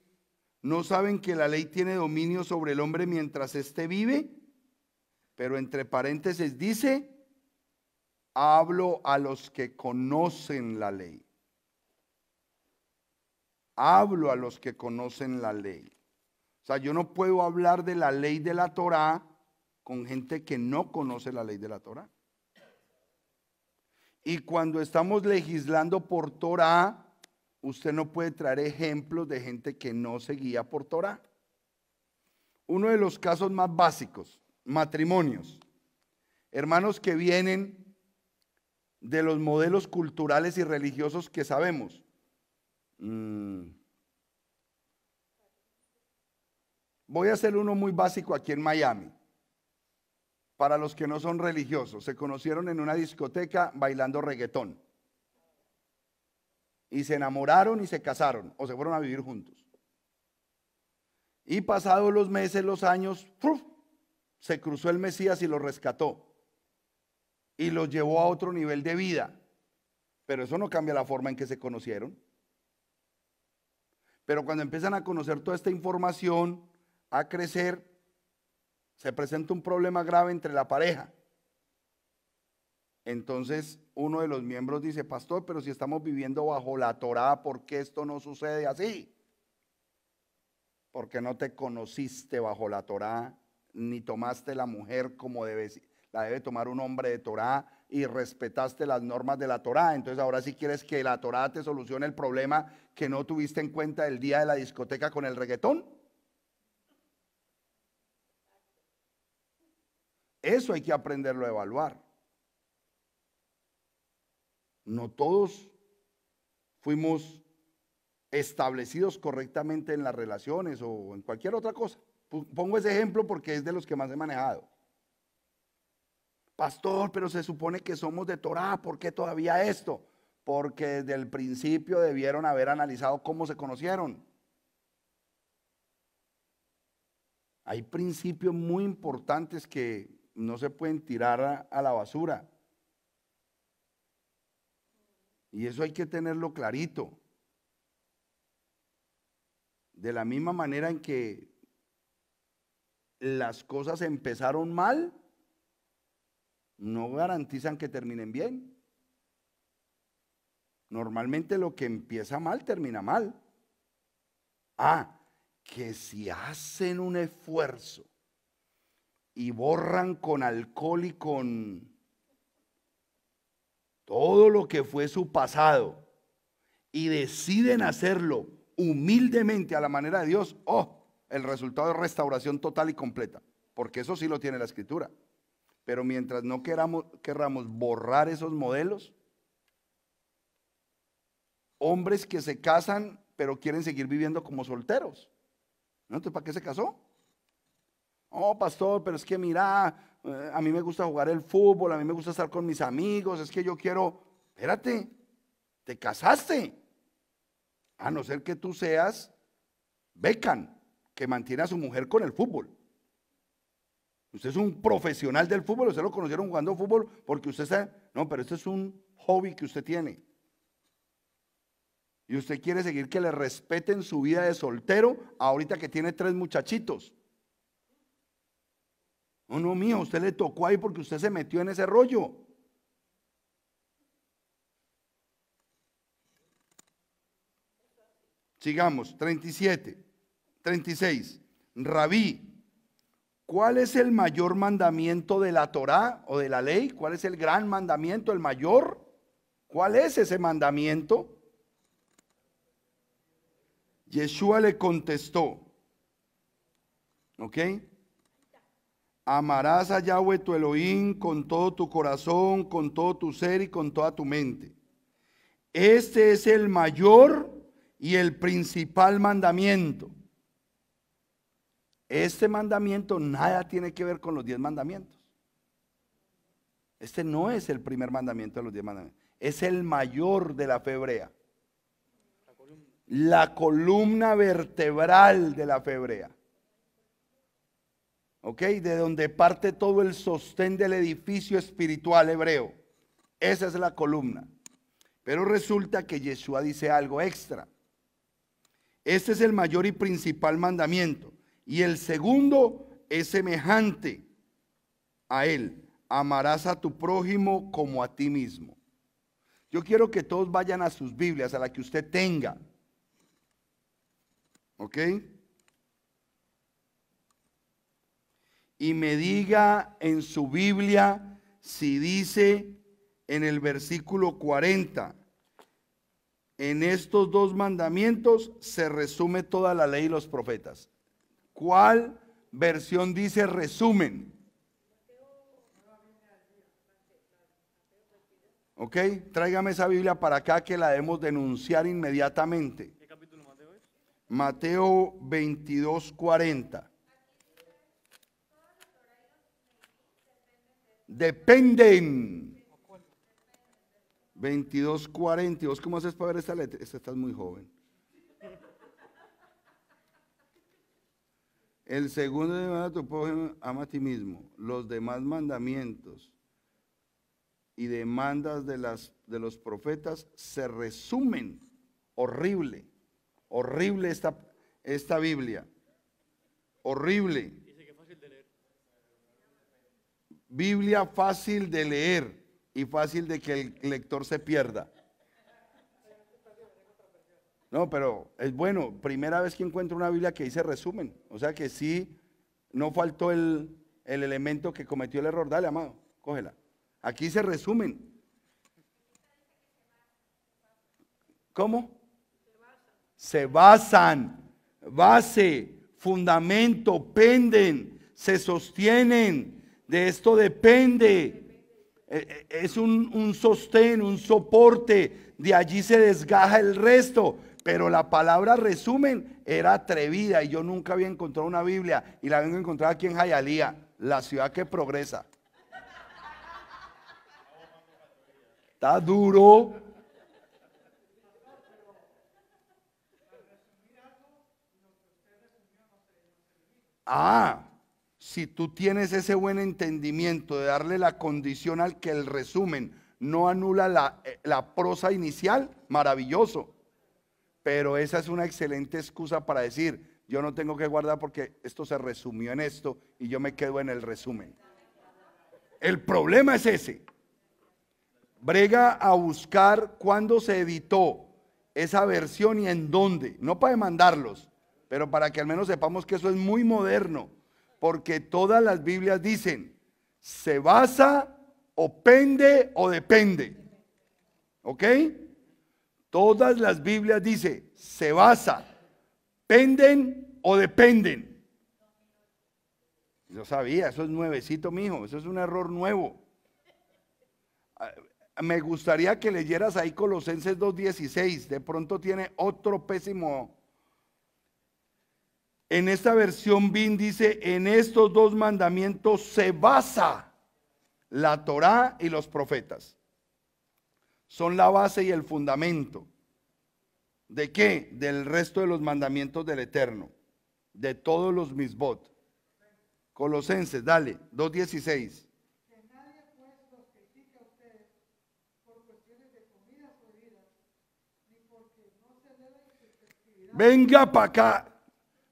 ¿no saben que la ley tiene dominio sobre el hombre mientras éste vive? Pero entre paréntesis dice, hablo a los que conocen la ley. Hablo a los que conocen la ley. O sea, yo no puedo hablar de la ley de la Torá con gente que no conoce la ley de la Torá. Y cuando estamos legislando por Torá, usted no puede traer ejemplos de gente que no se guía por Torah. Uno de los casos más básicos, matrimonios. Hermanos que vienen de los modelos culturales y religiosos que sabemos. Mm. Voy a hacer uno muy básico aquí en Miami. Para los que no son religiosos, se conocieron en una discoteca bailando reggaetón y se enamoraron y se casaron o se fueron a vivir juntos. Y pasados los meses, los años, se cruzó el Mesías y lo rescató y los llevó a otro nivel de vida. Pero eso no cambia la forma en que se conocieron. Pero cuando empiezan a conocer toda esta información, a crecer, se presenta un problema grave entre la pareja. Entonces uno de los miembros dice, pastor, pero si estamos viviendo bajo la Torá, ¿por qué esto no sucede así? Porque no te conociste bajo la Torá, ni tomaste la mujer como debe, la debe tomar un hombre de Torá, y respetaste las normas de la Torá. Entonces ahora si quieres que la Torá te solucione el problema que no tuviste en cuenta el día de la discoteca con el reggaetón. Eso hay que aprenderlo a evaluar. No todos fuimos establecidos correctamente en las relaciones o en cualquier otra cosa. Pongo ese ejemplo porque es de los que más he manejado. Pastor, pero se supone que somos de Torah, ¿por qué todavía esto? Porque desde el principio debieron haber analizado cómo se conocieron. Hay principios muy importantes que no se pueden tirar a, a la basura. Y eso hay que tenerlo clarito. De la misma manera en que las cosas empezaron mal, no garantizan que terminen bien. Normalmente lo que empieza mal termina mal. Ah, que si hacen un esfuerzo y borran con alcohol y con todo lo que fue su pasado y deciden hacerlo humildemente a la manera de Dios, oh, el resultado es restauración total y completa, porque eso sí lo tiene la escritura. Pero mientras no queramos, querramos borrar esos modelos, hombres que se casan pero quieren seguir viviendo como solteros. ¿No? Entonces, ¿para qué se casó? Oh, pastor, pero es que mira, eh, a mí me gusta jugar el fútbol, a mí me gusta estar con mis amigos, es que yo quiero, espérate, te casaste. A no ser que tú seas Becan, que mantiene a su mujer con el fútbol. Usted es un profesional del fútbol, usted lo conocieron jugando fútbol porque usted sabe, no, pero este es un hobby que usted tiene. Y usted quiere seguir que le respeten su vida de soltero ahorita que tiene tres muchachitos. No, no, mío, usted le tocó ahí porque usted se metió en ese rollo. Sigamos, 37, 36. Rabí, ¿cuál es el mayor mandamiento de la Torá o de la ley? ¿Cuál es el gran mandamiento, el mayor? ¿Cuál es ese mandamiento? Yeshua le contestó, ¿ok? Amarás a Yahweh tu Elohim con todo tu corazón, con todo tu ser y con toda tu mente. Este es el mayor y el principal mandamiento. Este mandamiento nada tiene que ver con los diez mandamientos. Este no es el primer mandamiento de los diez mandamientos. Es el mayor de la febrea. La columna vertebral de la febrea. ¿ok? De donde parte todo el sostén del edificio espiritual hebreo. Esa es la columna. Pero resulta que Yeshua dice algo extra. Este es el mayor y principal mandamiento. Y el segundo es semejante a él. Amarás a tu prójimo como a ti mismo. Yo quiero que todos vayan a sus Biblias, a la que usted tenga. ¿Ok? y me diga en su Biblia si dice en el versículo 40, en estos dos mandamientos se resume toda la ley y los profetas. ¿Cuál versión dice resumen? ¿Ok? Tráigame esa Biblia para acá que la debemos denunciar inmediatamente. capítulo Mateo es? Mateo 22, 40. dependen. 22.40. ¿Vos cómo haces para ver esta letra? Esta estás muy joven. El segundo de ama a ti mismo. Los demás mandamientos y demandas de, las, de los profetas se resumen. Horrible. Horrible esta, esta Biblia. Horrible. Biblia fácil de leer y fácil de que el lector se pierda. No, pero es bueno, primera vez que encuentro una Biblia que dice resumen. O sea que sí, no faltó el, el elemento que cometió el error. Dale, amado, cógela. Aquí se resumen. ¿Cómo? Se basan, base, fundamento, penden, se sostienen, de esto depende. E, e, es un, sostén, un soporte. De allí se desgaja el resto. Pero la palabra resumen era atrevida y yo nunca había encontrado una Biblia y la vengo a encontrar aquí en Jayalía, la ciudad que progresa. Está duro. Ah, si tú tienes ese buen entendimiento de darle la condición al que el resumen no anula eh, la, prosa inicial, maravilloso. Pero esa es una excelente excusa para decir, yo no tengo que guardar porque esto se resumió en esto y yo me quedo en el resumen. El problema es ese. Brega a buscar cuándo se editó esa versión y en dónde. No para demandarlos, pero para que al menos sepamos que eso es muy moderno porque todas las Biblias dicen, se basa o pende o depende. ¿Ok? Todas las Biblias dicen, se basa, penden o dependen. Yo sabía, eso es nuevecito, mijo, eso es un error nuevo. Ah, me gustaría que leyeras ahí Colosenses 2.16, de pronto tiene otro pésimo en esta versión BIN dice, en estos dos mandamientos se basa la Torah y los profetas. Son la base y el fundamento. ¿De qué? Del resto de los mandamientos del Eterno, de todos los misbot. Colosenses, dale, 2.16. Venga para acá,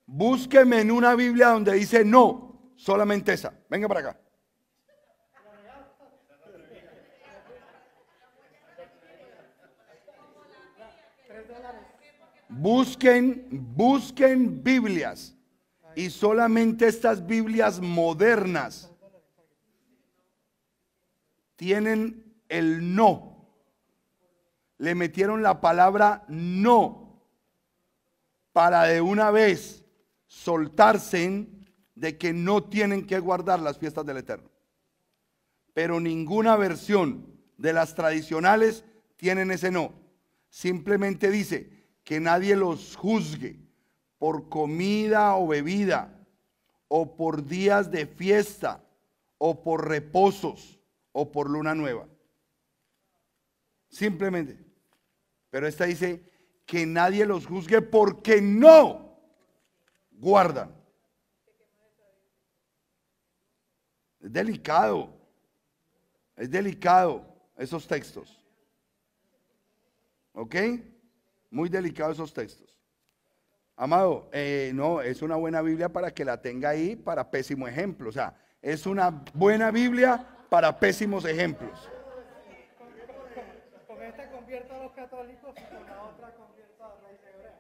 Búsqueme en una Biblia donde dice no, solamente esa. Venga para acá. Busquen, busquen Biblias y solamente estas Biblias modernas tienen el no. Le metieron la palabra no para de una vez soltarse de que no tienen que guardar las fiestas del Eterno. Pero ninguna versión de las tradicionales tienen ese no. Simplemente dice que nadie los juzgue por comida o bebida, o por días de fiesta, o por reposos, o por luna nueva. Simplemente. Pero esta dice que nadie los juzgue porque no guardan. Es delicado, es delicado esos textos. ¿Ok? Muy delicado esos textos. Amado, eh, no, es una buena Biblia para que la tenga ahí para pésimo ejemplo. O sea, es una buena Biblia para pésimos ejemplos. Con esta a los católicos.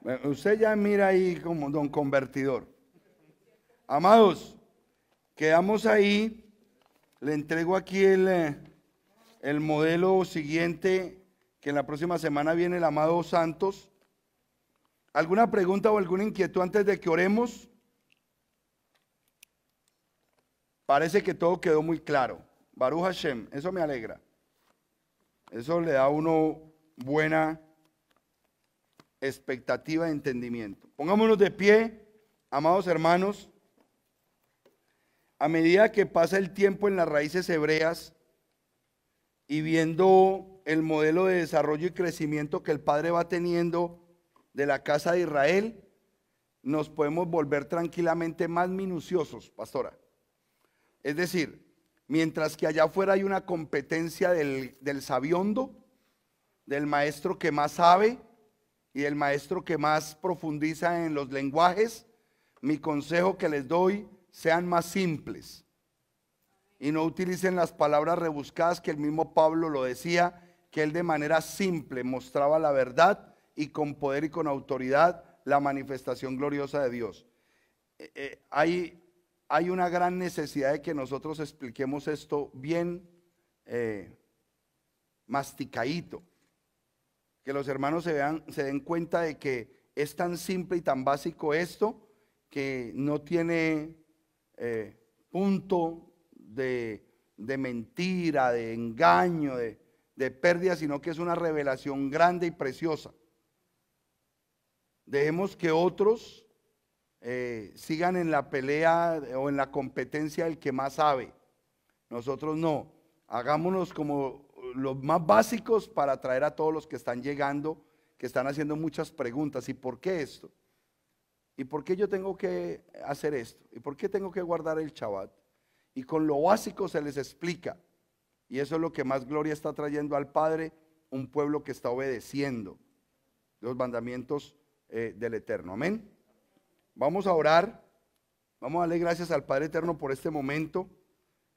Eh, usted ya mira ahí como don convertidor. Amados, quedamos ahí. Le entrego aquí el, eh, el modelo siguiente, que en la próxima semana viene el amado Santos. ¿Alguna pregunta o alguna inquietud antes de que oremos? Parece que todo quedó muy claro. Baruch Hashem, eso me alegra. Eso le da a uno buena expectativa de entendimiento. Pongámonos de pie, amados hermanos. A medida que pasa el tiempo en las raíces hebreas y viendo el modelo de desarrollo y crecimiento que el Padre va teniendo de la casa de Israel, nos podemos volver tranquilamente más minuciosos, pastora. Es decir, mientras que allá afuera hay una competencia del, del sabiondo, del maestro que más sabe, y el maestro que más profundiza en los lenguajes, mi consejo que les doy, sean más simples y no utilicen las palabras rebuscadas que el mismo Pablo lo decía, que él de manera simple mostraba la verdad y con poder y con autoridad la manifestación gloriosa de Dios. Eh, eh, hay, hay una gran necesidad de que nosotros expliquemos esto bien eh, masticadito que los hermanos se, vean, se den cuenta de que es tan simple y tan básico esto que no tiene eh, punto de, mentira, de engaño, de, pérdida, sino que es una revelación grande y preciosa. Dejemos que otros eh, sigan en la pelea o en la competencia del que más sabe. Nosotros no. Hagámonos como los más básicos para atraer a todos los que están llegando, que están haciendo muchas preguntas. ¿Y por qué esto? ¿Y por qué yo tengo que hacer esto? ¿Y por qué tengo que guardar el Shabbat? Y con lo básico se les explica. Y eso es lo que más gloria está trayendo al Padre, un pueblo que está obedeciendo los mandamientos eh, del Eterno. Amén. Vamos a orar. Vamos a darle gracias al Padre Eterno por este momento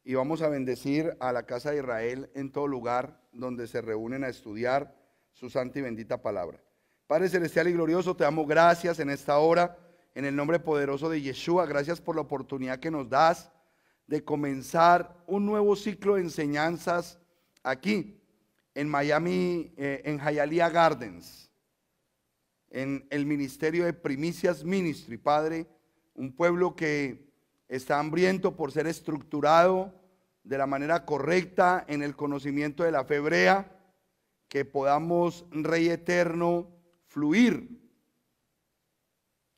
y vamos a bendecir a la casa de Israel en todo lugar donde se reúnen a estudiar su santa y bendita palabra. Padre celestial y glorioso, te damos gracias en esta hora, en el nombre poderoso de Yeshua. Gracias por la oportunidad que nos das de comenzar un nuevo ciclo de enseñanzas aquí en Miami, eh, en Hialeah Gardens, en el ministerio de Primicias Ministry, Padre, un pueblo que está hambriento por ser estructurado de la manera correcta en el conocimiento de la febrea, que podamos, Rey Eterno, fluir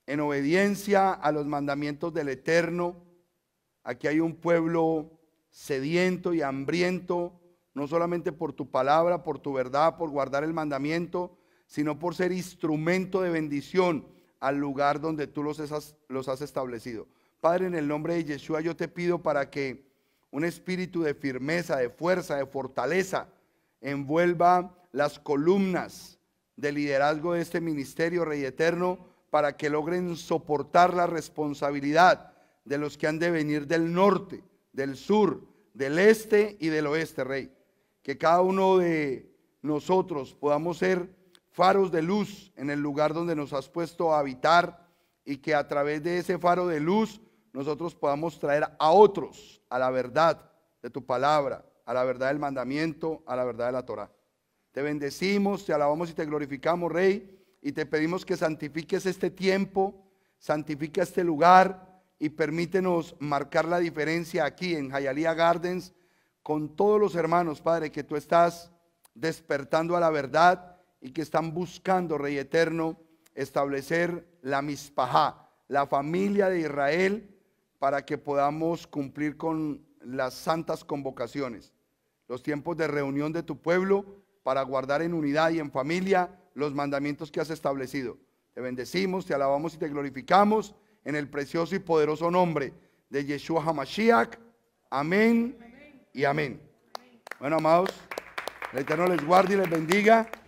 en obediencia a los mandamientos del Eterno. Aquí hay un pueblo sediento y hambriento, no solamente por tu palabra, por tu verdad, por guardar el mandamiento, sino por ser instrumento de bendición al lugar donde tú los has establecido. Padre, en el nombre de Yeshua yo te pido para que un espíritu de firmeza, de fuerza, de fortaleza envuelva las columnas de liderazgo de este ministerio, Rey Eterno, para que logren soportar la responsabilidad de los que han de venir del norte, del sur, del este y del oeste, Rey. Que cada uno de nosotros podamos ser faros de luz en el lugar donde nos has puesto a habitar y que a través de ese faro de luz nosotros podamos traer a otros a la verdad de tu palabra, a la verdad del mandamiento, a la verdad de la Torah. Te bendecimos, te alabamos y te glorificamos, Rey, y te pedimos que santifiques este tiempo, santifique este lugar y permítenos marcar la diferencia aquí en Hialeah Gardens con todos los hermanos, Padre, que tú estás despertando a la verdad y que están buscando, Rey Eterno, establecer la mispajá, la familia de Israel para que podamos cumplir con las santas convocaciones, los tiempos de reunión de tu pueblo para guardar en unidad y en familia los mandamientos que has establecido. Te bendecimos, te alabamos y te glorificamos en el precioso y poderoso nombre de Yeshua Hamashiach. Amén y amén. Bueno, amados, el Eterno les guarde y les bendiga.